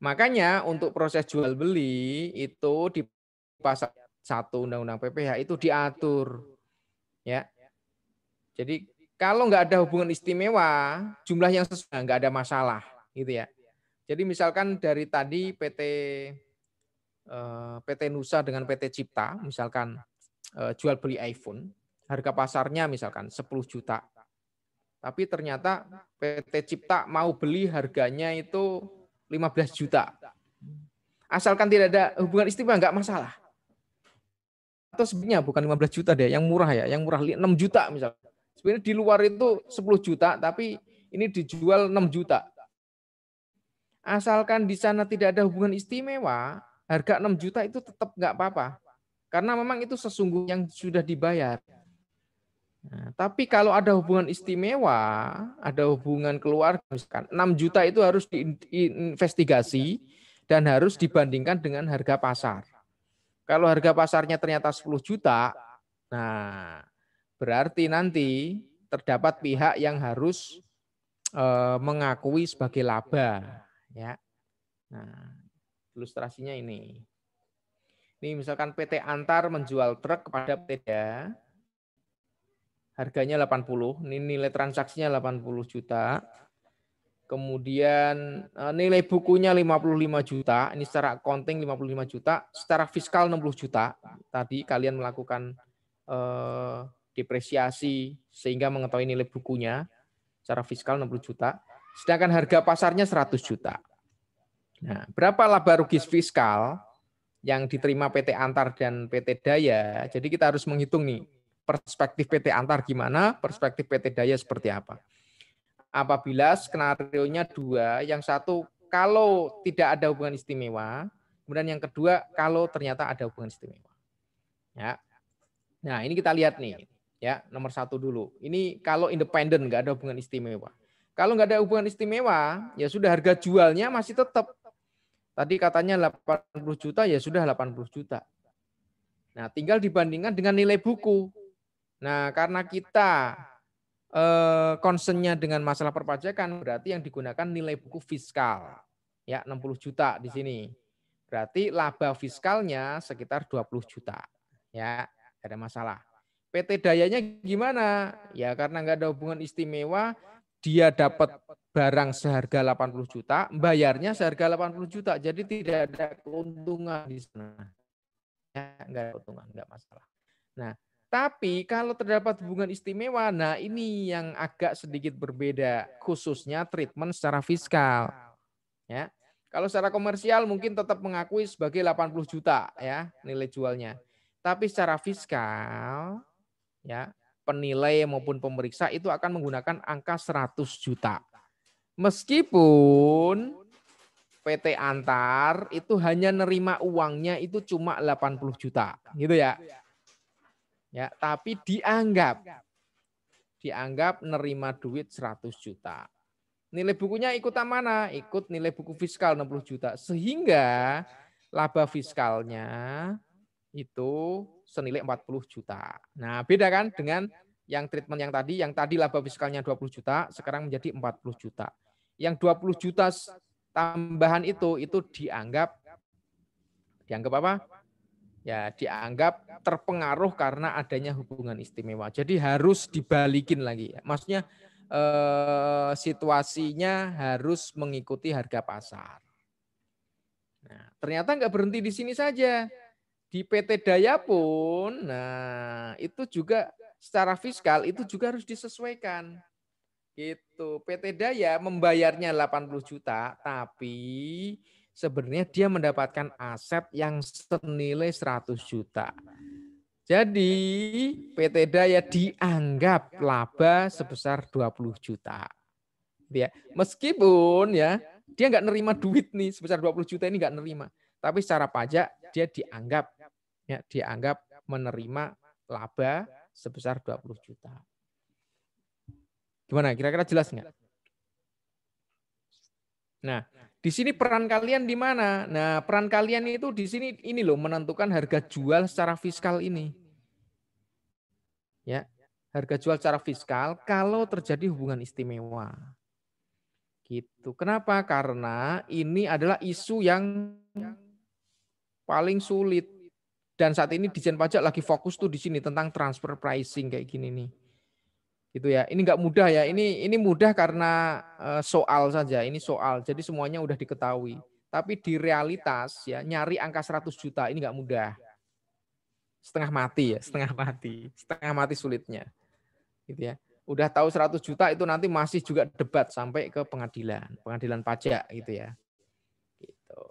Makanya untuk proses jual beli itu di pasal satu Undang-Undang PPH itu diatur. Ya. Jadi kalau nggak ada hubungan istimewa, jumlah yang sesuai nggak ada masalah, gitu ya. Jadi misalkan dari tadi PT eh, PT Nusa dengan PT Cipta, misalkan eh, jual beli iPhone, harga pasarnya misalkan 10 juta. Tapi ternyata PT Cipta mau beli harganya itu 15 juta. Asalkan tidak ada hubungan istimewa nggak masalah. Atau sebenarnya bukan 15 juta deh, yang murah ya, yang murah 6 juta misalkan. Sebenarnya di luar itu 10 juta, tapi ini dijual 6 juta. Asalkan di sana tidak ada hubungan istimewa, harga 6 juta itu tetap nggak apa-apa. Karena memang itu sesungguhnya yang sudah dibayar. Nah, tapi kalau ada hubungan istimewa, ada hubungan keluarga, misalkan 6 juta itu harus diinvestigasi dan harus dibandingkan dengan harga pasar. Kalau harga pasarnya ternyata 10 juta, nah Berarti nanti terdapat pihak yang harus eh, mengakui sebagai laba, ya. Nah, ilustrasinya ini. Ini misalkan PT Antar menjual truk kepada PT Harganya 80, ini nilai transaksinya 80 juta. Kemudian eh, nilai bukunya 55 juta, ini secara accounting 55 juta, secara fiskal 60 juta. Tadi kalian melakukan eh, depresiasi sehingga mengetahui nilai bukunya secara fiskal 60 juta, sedangkan harga pasarnya 100 juta. Nah, berapa laba rugi fiskal yang diterima PT Antar dan PT Daya? Jadi kita harus menghitung nih perspektif PT Antar gimana, perspektif PT Daya seperti apa. Apabila skenario-nya dua, yang satu kalau tidak ada hubungan istimewa, kemudian yang kedua kalau ternyata ada hubungan istimewa. Ya. Nah, ini kita lihat nih ya nomor satu dulu. Ini kalau independen nggak ada hubungan istimewa. Kalau nggak ada hubungan istimewa, ya sudah harga jualnya masih tetap. Tadi katanya 80 juta, ya sudah 80 juta. Nah, tinggal dibandingkan dengan nilai buku. Nah, karena kita eh, concernnya dengan masalah perpajakan, berarti yang digunakan nilai buku fiskal. Ya, 60 juta di sini. Berarti laba fiskalnya sekitar 20 juta. Ya, ada masalah. PT Dayanya gimana? Ya karena nggak ada hubungan istimewa, dia dapat barang seharga 80 juta, bayarnya seharga 80 juta. Jadi tidak ada keuntungan di sana. Ya, enggak ada keuntungan, enggak masalah. Nah, tapi kalau terdapat hubungan istimewa, nah ini yang agak sedikit berbeda, khususnya treatment secara fiskal. Ya. Kalau secara komersial mungkin tetap mengakui sebagai 80 juta ya nilai jualnya. Tapi secara fiskal ya penilai maupun pemeriksa itu akan menggunakan angka 100 juta. Meskipun PT Antar itu hanya nerima uangnya itu cuma 80 juta, gitu ya. Ya, tapi dianggap dianggap nerima duit 100 juta. Nilai bukunya ikut mana? Ikut nilai buku fiskal 60 juta. Sehingga laba fiskalnya itu senilai 40 juta. Nah, beda kan dengan yang treatment yang tadi, yang tadi laba fiskalnya 20 juta, sekarang menjadi 40 juta. Yang 20 juta tambahan itu itu dianggap dianggap apa? Ya, dianggap terpengaruh karena adanya hubungan istimewa. Jadi harus dibalikin lagi. Maksudnya eh, situasinya harus mengikuti harga pasar. Nah, ternyata nggak berhenti di sini saja. Di PT Daya pun, nah itu juga secara fiskal itu juga harus disesuaikan. Gitu. PT Daya membayarnya 80 juta, tapi sebenarnya dia mendapatkan aset yang senilai 100 juta. Jadi PT Daya dianggap laba sebesar 20 juta. Ya. Meskipun ya dia nggak nerima duit nih sebesar 20 juta ini nggak nerima. Tapi secara pajak dia dianggap ya dianggap menerima laba sebesar 20 juta. Gimana? Kira-kira jelas nggak? Nah, di sini peran kalian di mana? Nah, peran kalian itu di sini ini loh menentukan harga jual secara fiskal ini. Ya, harga jual secara fiskal kalau terjadi hubungan istimewa. Gitu. Kenapa? Karena ini adalah isu yang paling sulit. Dan saat ini Dijen Pajak lagi fokus tuh di sini tentang transfer pricing kayak gini nih. Gitu ya. Ini nggak mudah ya. Ini ini mudah karena eh, soal saja. Ini soal. Jadi semuanya udah diketahui. Tapi di realitas ya nyari angka 100 juta ini nggak mudah. Setengah mati ya, setengah mati. Setengah mati sulitnya. Gitu ya udah tahu 100 juta itu nanti masih juga debat sampai ke pengadilan, pengadilan pajak gitu ya. Gitu.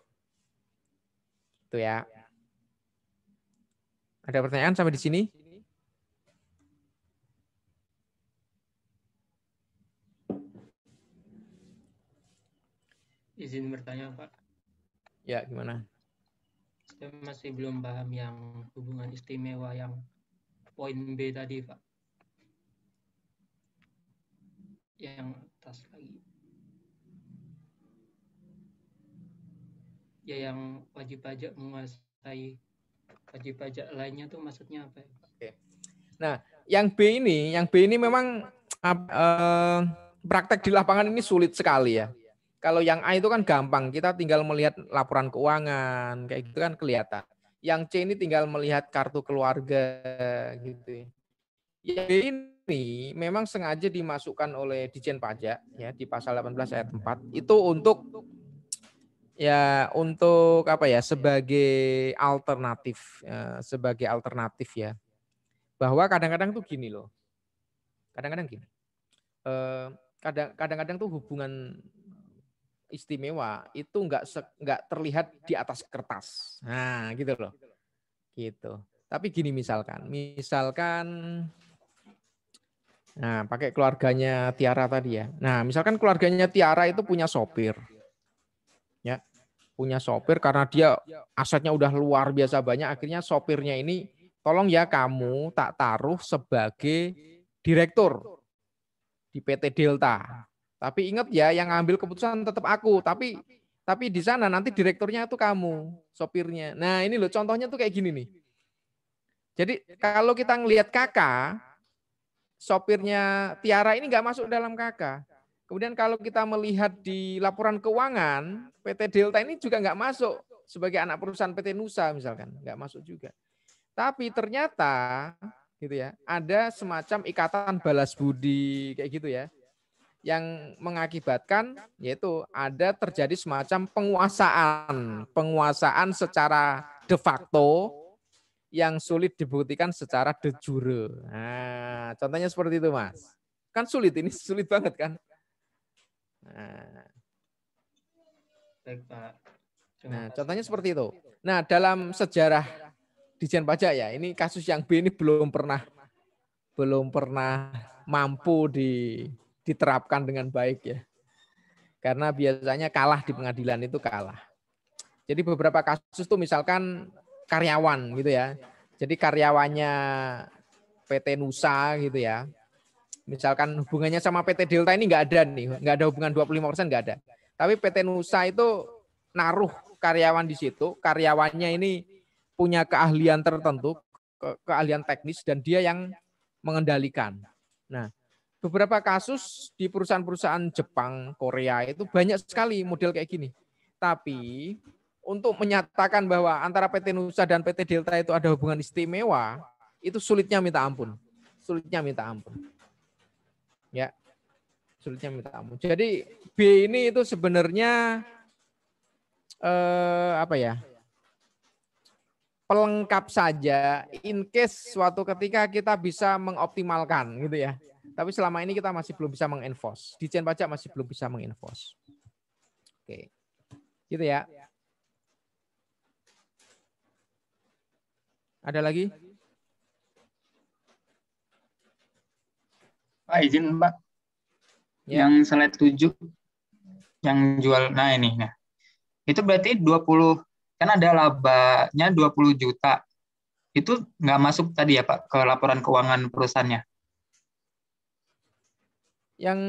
Itu ya. ya. Ada pertanyaan sampai di sini? Izin bertanya, Pak. Ya, gimana? Saya masih belum paham yang hubungan istimewa yang poin B tadi, Pak. Yang atas lagi. ya yang wajib pajak menguasai wajib pajak lainnya tuh maksudnya apa? ya, Oke. Nah, yang B ini, yang B ini memang uh, praktek di lapangan ini sulit sekali ya. Kalau yang A itu kan gampang, kita tinggal melihat laporan keuangan, kayak gitu kan kelihatan. Yang C ini tinggal melihat kartu keluarga gitu. Ya. Yang B ini memang sengaja dimasukkan oleh Dijen Pajak ya di pasal 18 ayat 4 itu untuk ya untuk apa ya sebagai alternatif ya, sebagai alternatif ya bahwa kadang-kadang tuh gini loh kadang-kadang gini eh, kadang-kadang tuh hubungan istimewa itu nggak nggak terlihat di atas kertas nah gitu loh gitu tapi gini misalkan misalkan nah pakai keluarganya Tiara tadi ya nah misalkan keluarganya Tiara itu punya sopir punya sopir karena dia asetnya udah luar biasa banyak akhirnya sopirnya ini tolong ya kamu tak taruh sebagai direktur di PT Delta. Tapi ingat ya yang ngambil keputusan tetap aku, tapi tapi di sana nanti direkturnya itu kamu, sopirnya. Nah, ini loh contohnya tuh kayak gini nih. Jadi kalau kita ngelihat kakak, sopirnya Tiara ini nggak masuk dalam kakak. Kemudian kalau kita melihat di laporan keuangan, PT Delta ini juga nggak masuk sebagai anak perusahaan PT Nusa misalkan, nggak masuk juga. Tapi ternyata gitu ya, ada semacam ikatan balas budi kayak gitu ya yang mengakibatkan yaitu ada terjadi semacam penguasaan, penguasaan secara de facto yang sulit dibuktikan secara de jure. Nah, contohnya seperti itu, Mas. Kan sulit ini, sulit banget kan? Nah. Baik, Pak. nah, contohnya seperti itu. Nah, dalam sejarah Dijen Pajak ya, ini kasus yang B ini belum pernah belum pernah mampu di, diterapkan dengan baik ya. Karena biasanya kalah di pengadilan itu kalah. Jadi beberapa kasus tuh misalkan karyawan gitu ya. Jadi karyawannya PT Nusa gitu ya Misalkan hubungannya sama PT Delta ini enggak ada nih, enggak ada hubungan 25% enggak ada. Tapi PT Nusa itu naruh karyawan di situ, karyawannya ini punya keahlian tertentu, ke keahlian teknis dan dia yang mengendalikan. Nah, beberapa kasus di perusahaan-perusahaan Jepang, Korea itu banyak sekali model kayak gini. Tapi untuk menyatakan bahwa antara PT Nusa dan PT Delta itu ada hubungan istimewa, itu sulitnya minta ampun. Sulitnya minta ampun. Ya. Sulitnya minta ampun. Jadi B ini itu sebenarnya eh, apa ya? Pelengkap saja in case suatu ketika kita bisa mengoptimalkan gitu ya. Tapi selama ini kita masih belum bisa mengenforce. Dijen pajak masih belum bisa mengenforce. Oke. Gitu ya. Ada lagi? Pak ah, izin Pak. Ya. Yang slide 7 yang jual nah ini nah. Itu berarti 20 kan ada labanya 20 juta. Itu nggak masuk tadi ya Pak ke laporan keuangan perusahaannya. Yang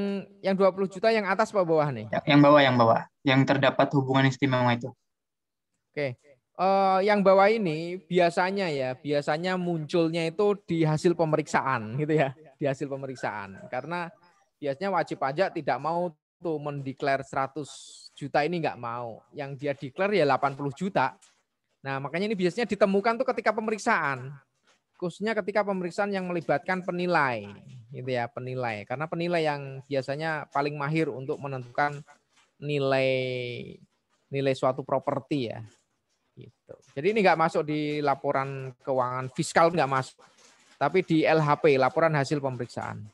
yang 20 juta yang atas Pak bawah nih. Ya, yang bawah yang bawah, yang terdapat hubungan istimewa itu. Oke. uh, yang bawah ini biasanya ya, biasanya munculnya itu di hasil pemeriksaan gitu ya di hasil pemeriksaan karena biasanya wajib pajak tidak mau tuh mendeklar 100 juta ini nggak mau. Yang dia declare ya 80 juta. Nah, makanya ini biasanya ditemukan tuh ketika pemeriksaan. Khususnya ketika pemeriksaan yang melibatkan penilai, gitu ya, penilai. Karena penilai yang biasanya paling mahir untuk menentukan nilai nilai suatu properti ya. Gitu. Jadi ini nggak masuk di laporan keuangan fiskal nggak masuk tapi di LHP, laporan hasil pemeriksaan.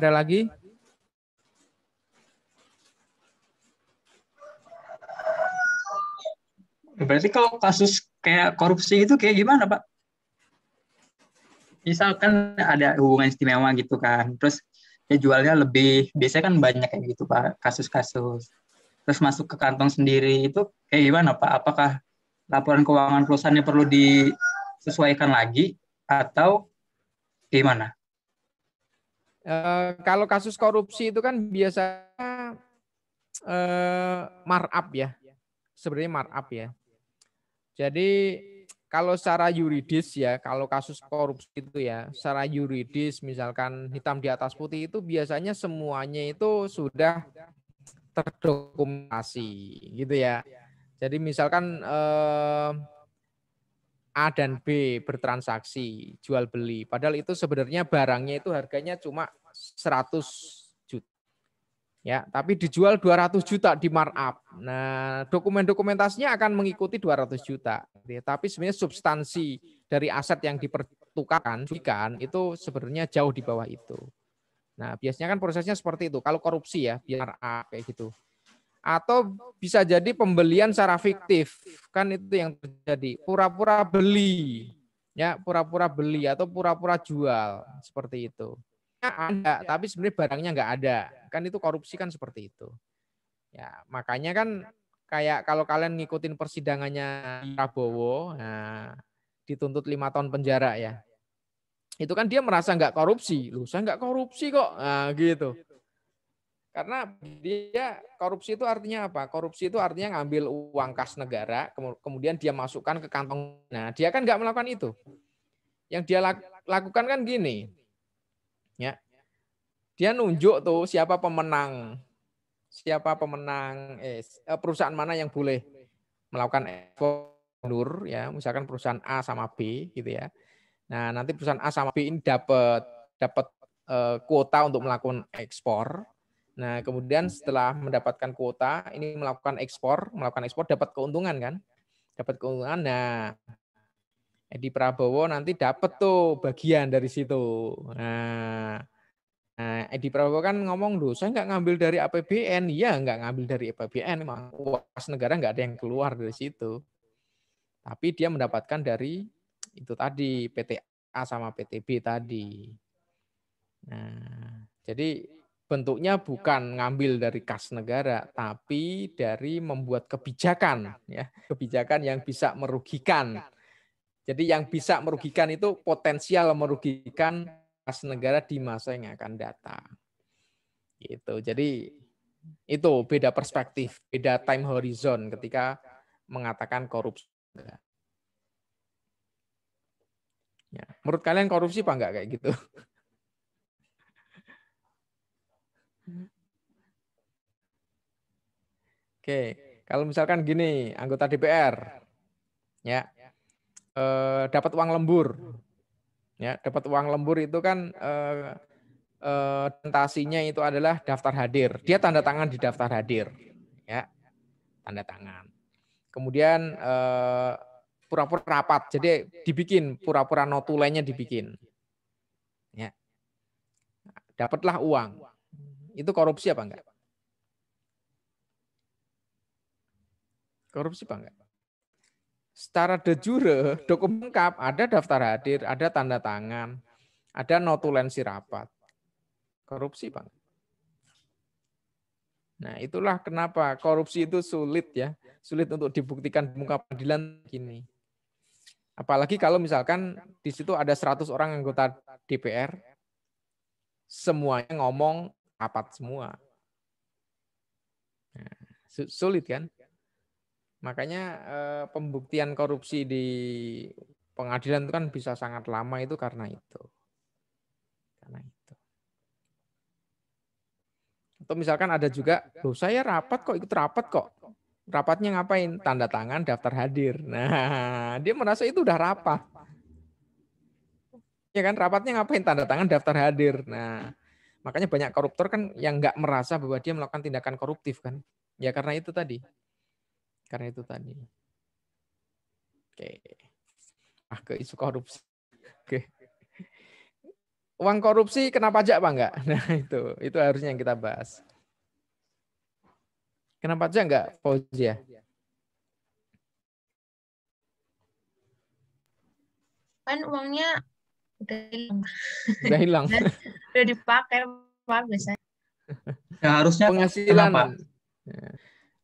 Ada lagi? Berarti kalau kasus kayak korupsi itu kayak gimana, Pak? Misalkan ada hubungan istimewa gitu kan, terus dia ya, jualnya lebih biasanya kan banyak kayak gitu pak kasus-kasus terus masuk ke kantong sendiri itu kayak gimana pak apakah laporan keuangan perusahaannya perlu disesuaikan lagi atau gimana e, kalau kasus korupsi itu kan biasanya e, markup ya sebenarnya markup ya jadi kalau secara yuridis ya, kalau kasus korupsi itu ya, secara yuridis misalkan hitam di atas putih itu biasanya semuanya itu sudah terdokumentasi gitu ya. Jadi misalkan eh, A dan B bertransaksi jual beli, padahal itu sebenarnya barangnya itu harganya cuma 100 ya tapi dijual 200 juta di markup. Nah, dokumen-dokumentasinya akan mengikuti 200 juta. Ya, tapi sebenarnya substansi dari aset yang dipertukarkan ikan itu sebenarnya jauh di bawah itu. Nah, biasanya kan prosesnya seperti itu. Kalau korupsi ya, biar kayak gitu. Atau bisa jadi pembelian secara fiktif. Kan itu yang terjadi. Pura-pura beli. Ya, pura-pura beli atau pura-pura jual. Seperti itu. Iya. ada, ya. tapi sebenarnya barangnya nggak ada. Kan itu korupsi kan seperti itu. Ya, makanya kan kayak kalau kalian ngikutin persidangannya Prabowo, nah, dituntut lima tahun penjara ya. Itu kan dia merasa nggak korupsi, lu saya nggak korupsi kok, nah, gitu. Karena dia korupsi itu artinya apa? Korupsi itu artinya ngambil uang kas negara, kemudian dia masukkan ke kantong. Nah, dia kan nggak melakukan itu. Yang dia lakukan kan gini, dia nunjuk tuh siapa pemenang. Siapa pemenang eh, eh, perusahaan mana yang boleh melakukan ekspor ya, misalkan perusahaan A sama B gitu ya. Nah, nanti perusahaan A sama B ini dapat dapat eh, kuota untuk melakukan ekspor. Nah, kemudian setelah mendapatkan kuota, ini melakukan ekspor, melakukan ekspor dapat keuntungan kan? Dapat keuntungan. Nah, Edi Prabowo nanti dapat tuh bagian dari situ. Nah, Nah, Edi Prabowo kan ngomong dulu, saya nggak ngambil dari APBN. ya nggak ngambil dari APBN. mas uang negara nggak ada yang keluar dari situ. Tapi dia mendapatkan dari itu tadi, PTA sama PTB tadi. Nah, jadi bentuknya bukan ngambil dari kas negara, tapi dari membuat kebijakan. ya Kebijakan yang bisa merugikan. Jadi yang bisa merugikan itu potensial merugikan kas negara di masa yang akan datang. Gitu. Jadi itu beda perspektif, beda time horizon ketika mengatakan korupsi. Ya. Menurut kalian korupsi apa enggak kayak gitu? Oke, kalau misalkan gini, anggota DPR ya eh, dapat uang lembur, Ya, dapat uang lembur itu kan eh, eh, tentasinya itu adalah daftar hadir. Dia tanda tangan di daftar hadir. Ya, tanda tangan. Kemudian pura eh, pura-pura rapat. Jadi dibikin pura-pura notulennya dibikin. Ya. Dapatlah uang. Itu korupsi apa enggak? Korupsi apa enggak? secara de jure dokumen lengkap ada daftar hadir, ada tanda tangan, ada notulensi rapat. Korupsi, Bang. Nah, itulah kenapa korupsi itu sulit ya, sulit untuk dibuktikan di muka pengadilan gini. Apalagi kalau misalkan di situ ada 100 orang anggota DPR, semuanya ngomong rapat semua. Nah, sulit kan? Makanya eh, pembuktian korupsi di pengadilan itu kan bisa sangat lama itu karena itu. Karena itu. Atau misalkan ada juga, loh saya rapat kok, ikut rapat kok. Rapatnya ngapain? Tanda tangan daftar hadir. Nah, dia merasa itu udah rapat. Ya kan, rapatnya ngapain? Tanda tangan daftar hadir. Nah, makanya banyak koruptor kan yang nggak merasa bahwa dia melakukan tindakan koruptif kan. Ya karena itu tadi, karena itu tadi. Oke. Ah, ke isu korupsi. Oke. Uang korupsi kena pajak apa enggak? Nah, itu. Itu harusnya yang kita bahas. Kena pajak enggak, ya Kan uangnya udah hilang. Udah hilang. udah dipakai, Pak, biasanya. Ya, harusnya penghasilan. Kenapa? Ya.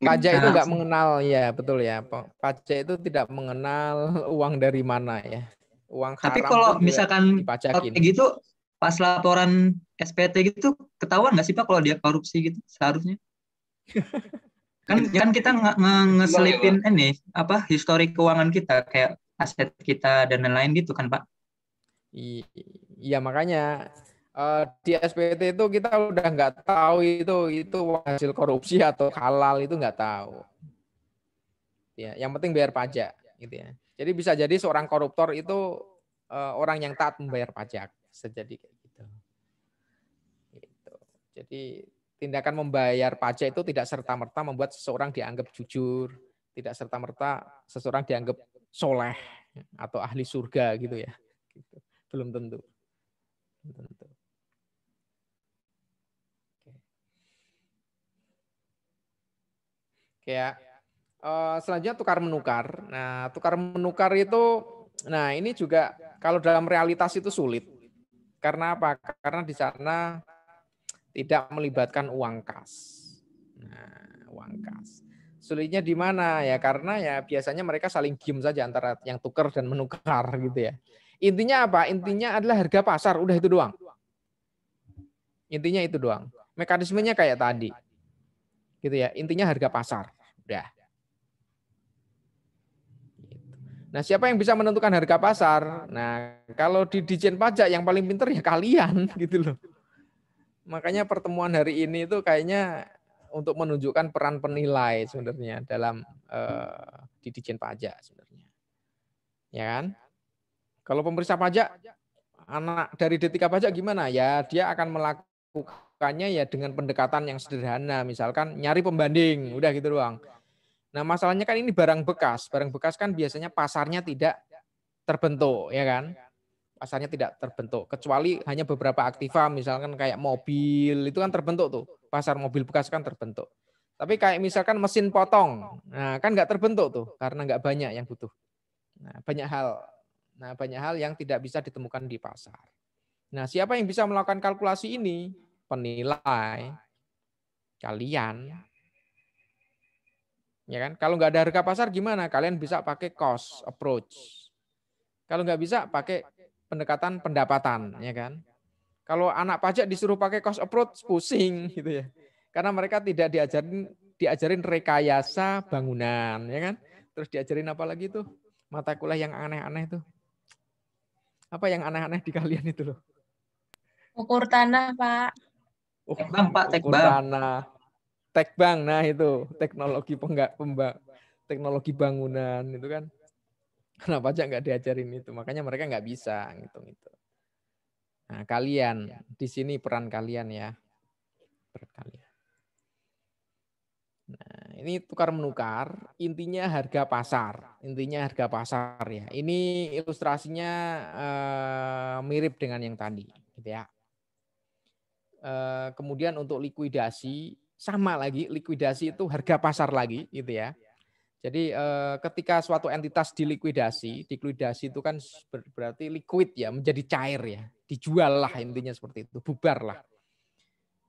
Pajak itu nah. nggak mengenal ya, betul ya. Pajak itu tidak mengenal uang dari mana ya. Uang haram. Tapi kalau misalkan kayak gitu pas laporan SPT gitu ketahuan nggak sih Pak kalau dia korupsi gitu seharusnya? kan kan kita nge, nge ini apa histori keuangan kita kayak aset kita dan lain-lain gitu kan Pak. Iya makanya Eh, di SPT itu kita udah nggak tahu itu itu hasil korupsi atau halal itu nggak tahu. Ya, yang penting bayar pajak gitu ya. Jadi bisa jadi seorang koruptor itu uh, orang yang taat membayar pajak. Sejadi kayak gitu. gitu. Jadi tindakan membayar pajak itu tidak serta-merta membuat seseorang dianggap jujur, tidak serta-merta seseorang dianggap soleh atau ahli surga gitu ya. Gitu. Belum tentu. Belum tentu. kayak uh, selanjutnya tukar menukar. Nah, tukar menukar itu nah ini juga kalau dalam realitas itu sulit. Karena apa? Karena di sana tidak melibatkan uang kas. Nah, uang kas. Sulitnya di mana ya? Karena ya biasanya mereka saling game saja antara yang tukar dan menukar gitu ya. Intinya apa? Intinya adalah harga pasar, udah itu doang. Intinya itu doang. Mekanismenya kayak tadi gitu ya intinya harga pasar udah gitu. Nah, siapa yang bisa menentukan harga pasar? Nah, kalau di Dijen Pajak yang paling pinter ya kalian gitu loh. Makanya pertemuan hari ini itu kayaknya untuk menunjukkan peran penilai sebenarnya dalam uh, di Dijen Pajak sebenarnya. Ya kan? Kalau pemeriksa pajak anak dari D3 Pajak gimana? Ya dia akan melakukan melakukannya ya dengan pendekatan yang sederhana, misalkan nyari pembanding, udah gitu doang. Nah, masalahnya kan ini barang bekas. Barang bekas kan biasanya pasarnya tidak terbentuk, ya kan? Pasarnya tidak terbentuk, kecuali hanya beberapa aktiva, misalkan kayak mobil, itu kan terbentuk tuh. Pasar mobil bekas kan terbentuk. Tapi kayak misalkan mesin potong, nah kan nggak terbentuk tuh, karena nggak banyak yang butuh. Nah, banyak hal, nah banyak hal yang tidak bisa ditemukan di pasar. Nah, siapa yang bisa melakukan kalkulasi ini? penilai kalian ya kan kalau nggak ada harga pasar gimana kalian bisa pakai cost approach kalau nggak bisa pakai pendekatan pendapatan ya kan kalau anak pajak disuruh pakai cost approach pusing gitu ya karena mereka tidak diajarin diajarin rekayasa bangunan ya kan terus diajarin apa lagi tuh mata kuliah yang aneh-aneh tuh apa yang aneh-aneh di kalian itu loh ukur tanah pak Oh, Tekbang Pak, Tekbang. Tekbang, nah itu teknologi penggak pembak teknologi bangunan itu kan. Kenapa aja nggak diajarin itu? Makanya mereka nggak bisa ngitung itu. Nah, kalian di sini peran kalian ya. Peran kalian. Nah, ini tukar menukar, intinya harga pasar. Intinya harga pasar ya. Ini ilustrasinya eh, mirip dengan yang tadi, gitu ya. Eh, kemudian untuk likuidasi sama lagi likuidasi itu harga pasar lagi gitu ya. Jadi eh, ketika suatu entitas dilikuidasi, dilikuidasi itu kan berarti liquid ya, menjadi cair ya, dijual lah intinya seperti itu, bubar lah.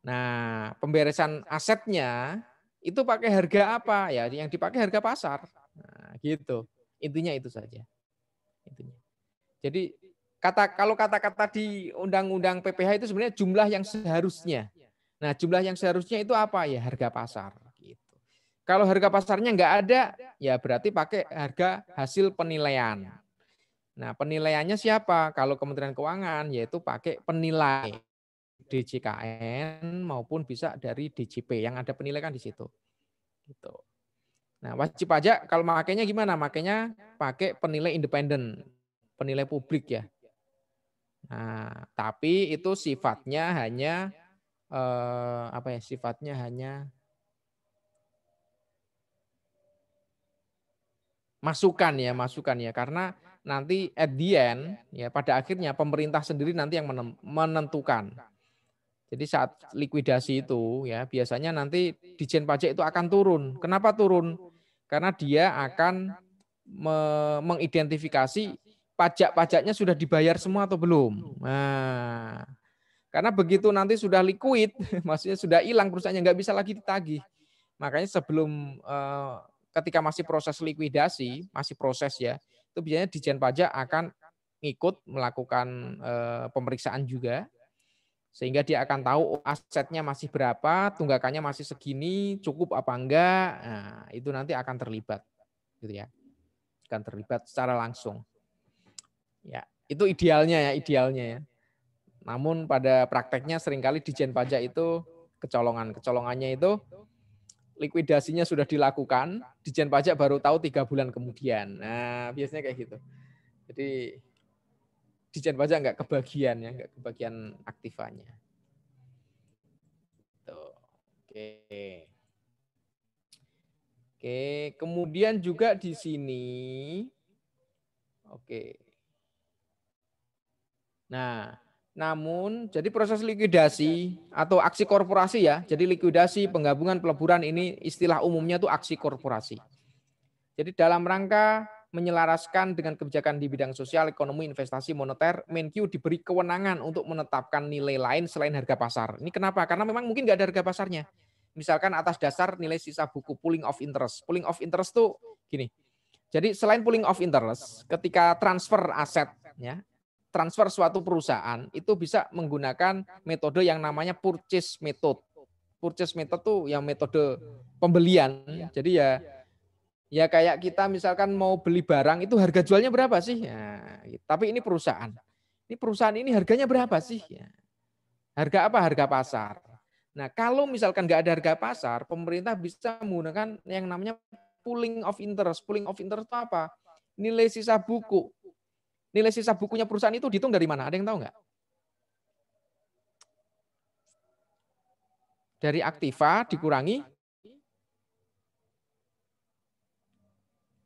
Nah, pemberesan asetnya itu pakai harga apa ya? Yang dipakai harga pasar. Nah, gitu. Intinya itu saja. Intinya. Jadi kata kalau kata-kata di undang-undang PPH itu sebenarnya jumlah yang seharusnya. Nah, jumlah yang seharusnya itu apa ya? Harga pasar gitu. Kalau harga pasarnya nggak ada, ya berarti pakai harga hasil penilaian. Nah, penilaiannya siapa? Kalau Kementerian Keuangan yaitu pakai penilai DJKN maupun bisa dari DJP yang ada penilaian di situ. Gitu. Nah, wajib pajak kalau makainya gimana? Makainya pakai penilai independen, penilai publik ya Nah, tapi itu sifatnya hanya eh, apa ya? Sifatnya hanya masukan ya, masukan ya. Karena nanti at the end ya pada akhirnya pemerintah sendiri nanti yang menentukan. Jadi saat likuidasi itu ya biasanya nanti dijen pajak itu akan turun. Kenapa turun? Karena dia akan me mengidentifikasi pajak-pajaknya sudah dibayar semua atau belum. Nah, karena begitu nanti sudah liquid, maksudnya sudah hilang perusahaannya nggak bisa lagi ditagih. Makanya sebelum eh, ketika masih proses likuidasi, masih proses ya, itu biasanya dijen pajak akan ikut melakukan eh, pemeriksaan juga sehingga dia akan tahu oh, asetnya masih berapa, tunggakannya masih segini, cukup apa enggak. Nah, itu nanti akan terlibat gitu ya. Akan terlibat secara langsung. Ya, itu idealnya ya, idealnya ya. Namun pada prakteknya seringkali dijen pajak itu kecolongan. Kecolongannya itu likuidasinya sudah dilakukan, dijen pajak baru tahu tiga bulan kemudian. Nah, biasanya kayak gitu. Jadi dijen pajak nggak kebagian ya, nggak kebagian aktifanya Tuh. Gitu. Oke. Oke, kemudian juga di sini oke. Nah, namun jadi proses likuidasi atau aksi korporasi ya. Jadi likuidasi, penggabungan, peleburan ini istilah umumnya itu aksi korporasi. Jadi dalam rangka menyelaraskan dengan kebijakan di bidang sosial, ekonomi, investasi, moneter, Menkyu diberi kewenangan untuk menetapkan nilai lain selain harga pasar. Ini kenapa? Karena memang mungkin nggak ada harga pasarnya. Misalkan atas dasar nilai sisa buku pooling of interest. Pooling of interest tuh gini. Jadi selain pooling of interest, ketika transfer aset, ya, transfer suatu perusahaan itu bisa menggunakan metode yang namanya purchase method. Purchase method tuh yang metode pembelian. Iya. Jadi ya iya. ya kayak kita misalkan mau beli barang itu harga jualnya berapa sih? Ya, tapi ini perusahaan. Ini perusahaan ini harganya berapa sih? Ya. Harga apa? Harga pasar. Nah, kalau misalkan nggak ada harga pasar, pemerintah bisa menggunakan yang namanya pooling of interest. Pooling of interest itu apa? Nilai sisa buku nilai sisa bukunya perusahaan itu dihitung dari mana? Ada yang tahu nggak? Dari aktiva dikurangi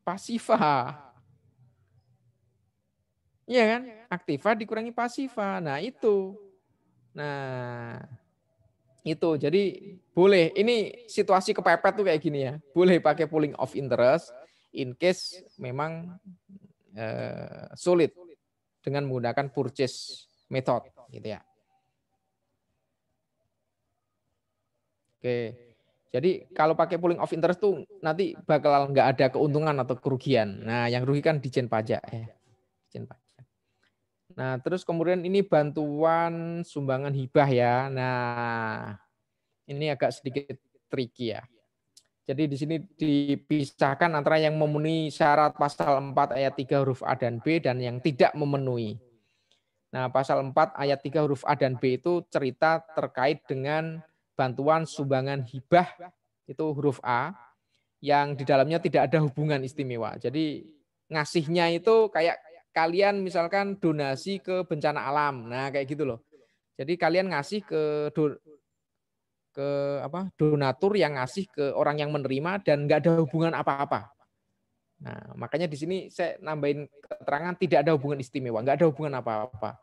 pasiva. Iya kan? Aktiva dikurangi pasiva. Nah, itu. Nah, itu. Jadi boleh. Ini situasi kepepet tuh kayak gini ya. Boleh pakai pulling of interest in case memang eh, sulit dengan menggunakan purchase method gitu ya. Oke. Jadi kalau pakai pooling of interest tuh nanti bakal nggak ada keuntungan atau kerugian. Nah, yang rugi kan dijen pajak ya. Dijen pajak. Nah, terus kemudian ini bantuan sumbangan hibah ya. Nah, ini agak sedikit tricky ya. Jadi di sini dipisahkan antara yang memenuhi syarat pasal 4 ayat 3 huruf A dan B dan yang tidak memenuhi. Nah, pasal 4 ayat 3 huruf A dan B itu cerita terkait dengan bantuan sumbangan hibah itu huruf A yang di dalamnya tidak ada hubungan istimewa. Jadi ngasihnya itu kayak kalian misalkan donasi ke bencana alam. Nah, kayak gitu loh. Jadi kalian ngasih ke ke apa donatur yang ngasih ke orang yang menerima dan nggak ada hubungan apa-apa. Nah, makanya di sini saya nambahin keterangan tidak ada hubungan istimewa, nggak ada hubungan apa-apa.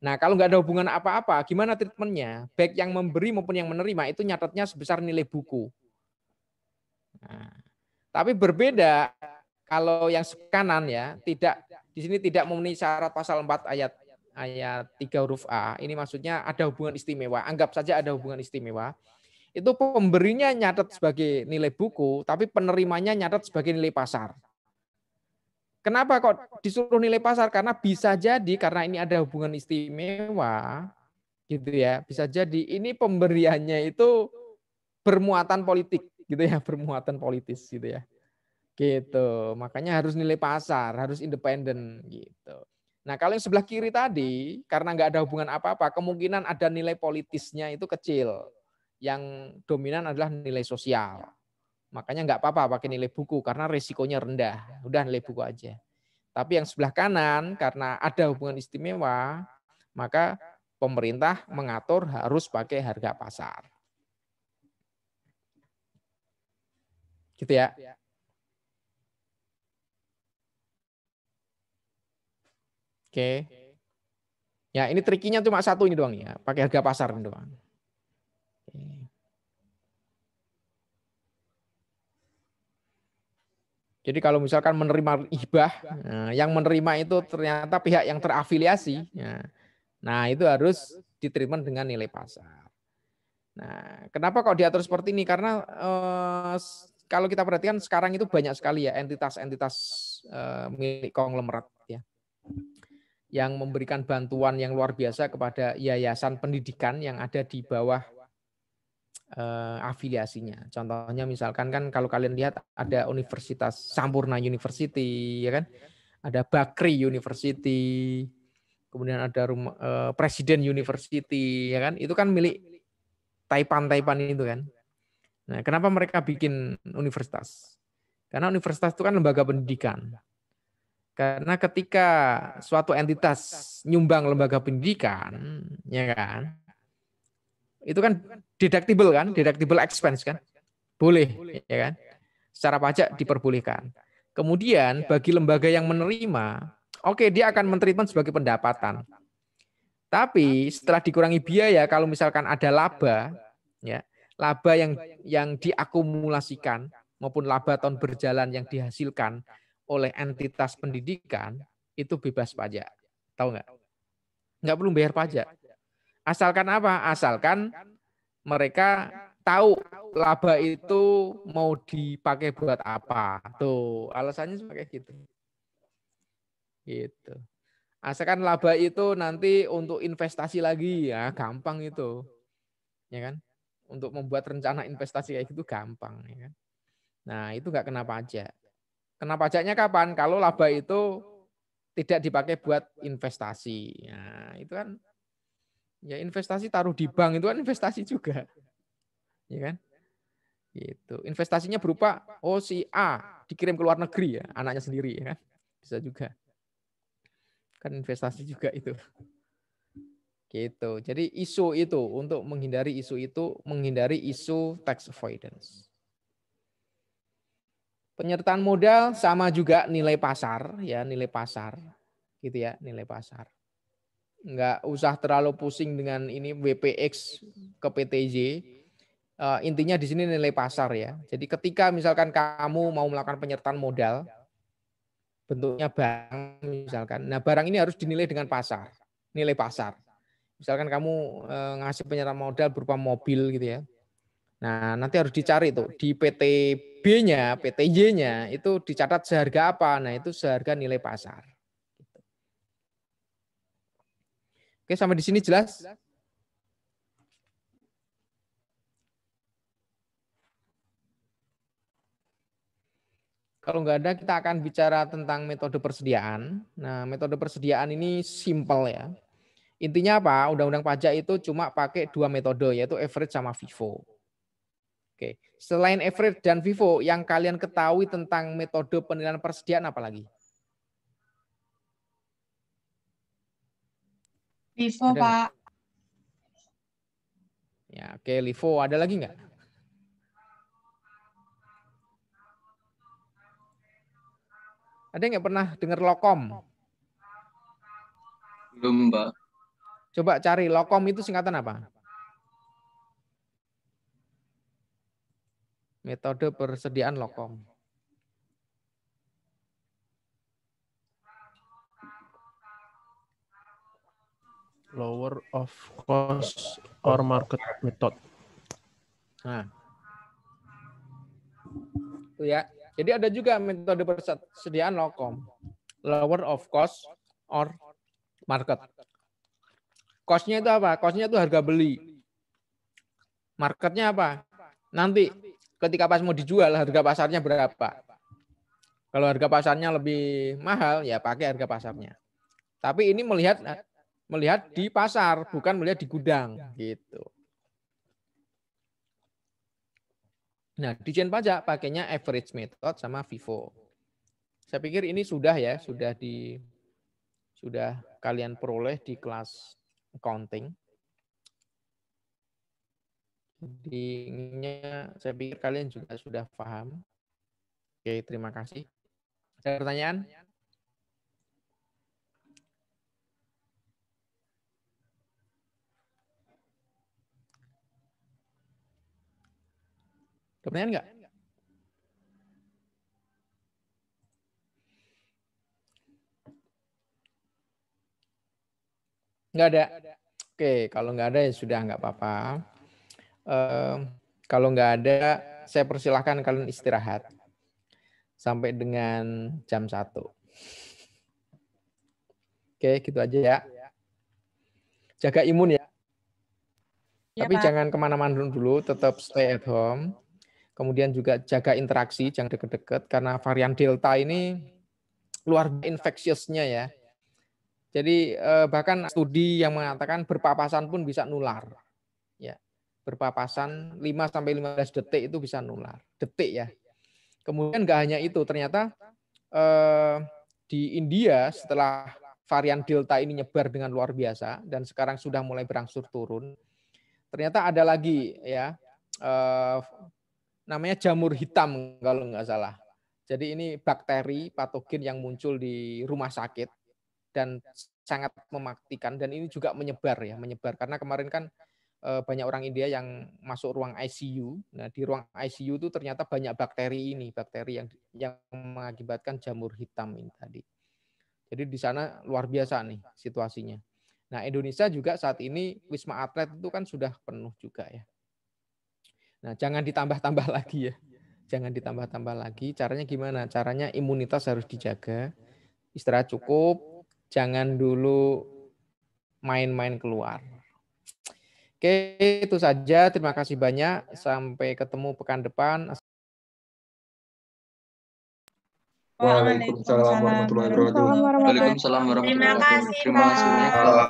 Nah, kalau nggak ada hubungan apa-apa, gimana treatmentnya? Baik yang memberi maupun yang menerima itu nyatetnya sebesar nilai buku. Nah, tapi berbeda kalau yang kanan ya, tidak di sini tidak memenuhi syarat pasal 4 ayat ayat 3 huruf A, ini maksudnya ada hubungan istimewa, anggap saja ada hubungan istimewa, itu pemberinya nyatet sebagai nilai buku, tapi penerimanya nyatet sebagai nilai pasar. Kenapa kok disuruh nilai pasar? Karena bisa jadi karena ini ada hubungan istimewa, gitu ya. Bisa jadi ini pemberiannya itu bermuatan politik, gitu ya, bermuatan politis, gitu ya. Gitu. Makanya harus nilai pasar, harus independen, gitu. Nah, kalau yang sebelah kiri tadi, karena nggak ada hubungan apa-apa, kemungkinan ada nilai politisnya itu kecil. Yang dominan adalah nilai sosial. Makanya nggak apa-apa pakai nilai buku, karena risikonya rendah. Udah nilai buku aja. Tapi yang sebelah kanan, karena ada hubungan istimewa, maka pemerintah mengatur harus pakai harga pasar. Gitu ya. Iya. Oke. Okay. Ya, ini trikinya cuma satu ini doang ya, pakai harga pasar ini doang. Jadi kalau misalkan menerima hibah, nah, yang menerima itu ternyata pihak yang terafiliasi. Ya. Nah, itu harus diterima dengan nilai pasar. Nah, kenapa kok diatur seperti ini? Karena eh, kalau kita perhatikan sekarang itu banyak sekali ya entitas-entitas eh, milik konglomerat ya yang memberikan bantuan yang luar biasa kepada yayasan pendidikan yang ada di bawah eh, afiliasinya. Contohnya misalkan kan kalau kalian lihat ada Universitas Sampurna University, ya kan? Ada Bakri University, kemudian ada rumah, eh, Presiden University, ya kan? Itu kan milik Taipan-Taipan itu kan. Nah, kenapa mereka bikin universitas? Karena universitas itu kan lembaga pendidikan. Karena ketika suatu entitas nyumbang lembaga pendidikan, ya kan, itu kan deductible kan, deductible expense kan, boleh, ya kan, secara pajak diperbolehkan. Kemudian bagi lembaga yang menerima, oke okay, dia akan menerima sebagai pendapatan. Tapi setelah dikurangi biaya, kalau misalkan ada laba, ya laba yang yang diakumulasikan maupun laba tahun berjalan yang dihasilkan oleh entitas pendidikan itu bebas pajak. Tahu nggak? Nggak perlu bayar pajak. Asalkan apa? Asalkan mereka tahu laba itu mau dipakai buat apa. Tuh, alasannya sebagai gitu. Gitu. Asalkan laba itu nanti untuk investasi lagi ya, gampang itu. Ya kan? Untuk membuat rencana investasi kayak gitu gampang ya kan. Nah, itu nggak kena pajak. Kena pajaknya kapan? Kalau laba itu tidak dipakai buat investasi. Nah, itu kan ya investasi taruh di bank itu kan investasi juga. Ya kan? Gitu. Investasinya berupa OCA dikirim ke luar negeri ya, anaknya sendiri ya kan? Bisa juga. Kan investasi juga itu. Gitu. Jadi isu itu untuk menghindari isu itu, menghindari isu tax avoidance. Penyertaan modal sama juga nilai pasar ya, nilai pasar. Gitu ya, nilai pasar. Enggak usah terlalu pusing dengan ini WPX ke PTJ. Uh, eh, intinya di sini nilai pasar ya. Jadi ketika misalkan kamu mau melakukan penyertaan modal bentuknya barang misalkan. Nah, barang ini harus dinilai dengan pasar, nilai pasar. Misalkan kamu uh, ngasih penyertaan modal berupa mobil gitu ya. Nah, nanti harus dicari tuh di PT B-nya, PTJ-nya itu dicatat seharga apa? Nah, itu seharga nilai pasar. Oke, sampai di sini jelas? Kalau nggak ada, kita akan bicara tentang metode persediaan. Nah, metode persediaan ini simple ya. Intinya apa? Undang-undang pajak itu cuma pakai dua metode, yaitu average sama FIFO. Oke. Selain Everett dan Vivo, yang kalian ketahui tentang metode penilaian persediaan apa lagi? Vivo ada. Pak. Ya, oke, Vivo. Ada lagi nggak? Ada nggak pernah dengar Lokom? Belum, Mbak. Coba cari Lokom itu singkatan apa? Metode persediaan lokom Lower of cost or market method. Nah. Itu ya. Jadi ada juga metode persediaan lokom. Lower of cost or market. Costnya itu apa? Costnya itu harga beli. Marketnya apa? Nanti ketika pas mau dijual harga pasarnya berapa. Kalau harga pasarnya lebih mahal ya pakai harga pasarnya. Tapi ini melihat melihat di pasar bukan melihat di gudang gitu. Nah, dijen pajak pakainya average method sama FIFO. Saya pikir ini sudah ya, sudah di sudah kalian peroleh di kelas accounting. Jadi saya pikir kalian juga sudah paham. Oke, terima kasih. Ada pertanyaan? Ada pertanyaan enggak? Enggak ada. Oke, kalau enggak ada ya sudah enggak apa-apa kalau nggak ada, saya persilahkan kalian istirahat sampai dengan jam satu. Oke, gitu aja ya. Jaga imun ya. ya Tapi Pak. jangan kemana-mana dulu, tetap stay at home. Kemudian juga jaga interaksi, jangan deket-deket, karena varian Delta ini luar infeksiusnya ya. Jadi eh, bahkan studi yang mengatakan berpapasan pun bisa nular berpapasan 5 sampai 15 detik itu bisa nular. Detik ya. Kemudian nggak hanya itu, ternyata eh, di India setelah varian delta ini nyebar dengan luar biasa dan sekarang sudah mulai berangsur turun. Ternyata ada lagi ya eh, namanya jamur hitam kalau nggak salah. Jadi ini bakteri patogen yang muncul di rumah sakit dan sangat mematikan dan ini juga menyebar ya, menyebar karena kemarin kan Eh, banyak orang India yang masuk ruang ICU. Nah, di ruang ICU itu ternyata banyak bakteri ini, bakteri yang yang mengakibatkan jamur hitam ini tadi. Jadi di sana luar biasa nih situasinya. Nah, Indonesia juga saat ini Wisma Atlet itu kan sudah penuh juga ya. Nah, jangan ditambah-tambah lagi ya. Jangan ditambah-tambah lagi. Caranya gimana? Caranya imunitas harus dijaga. Istirahat cukup, jangan dulu main-main keluar Oke, itu saja. Terima kasih banyak. Sampai ketemu pekan depan. Waalaikumsalam warahmatullahi wabarakatuh. Waalaikumsalam warahmatullahi wabarakatuh. Terima kasih. Terima kasih.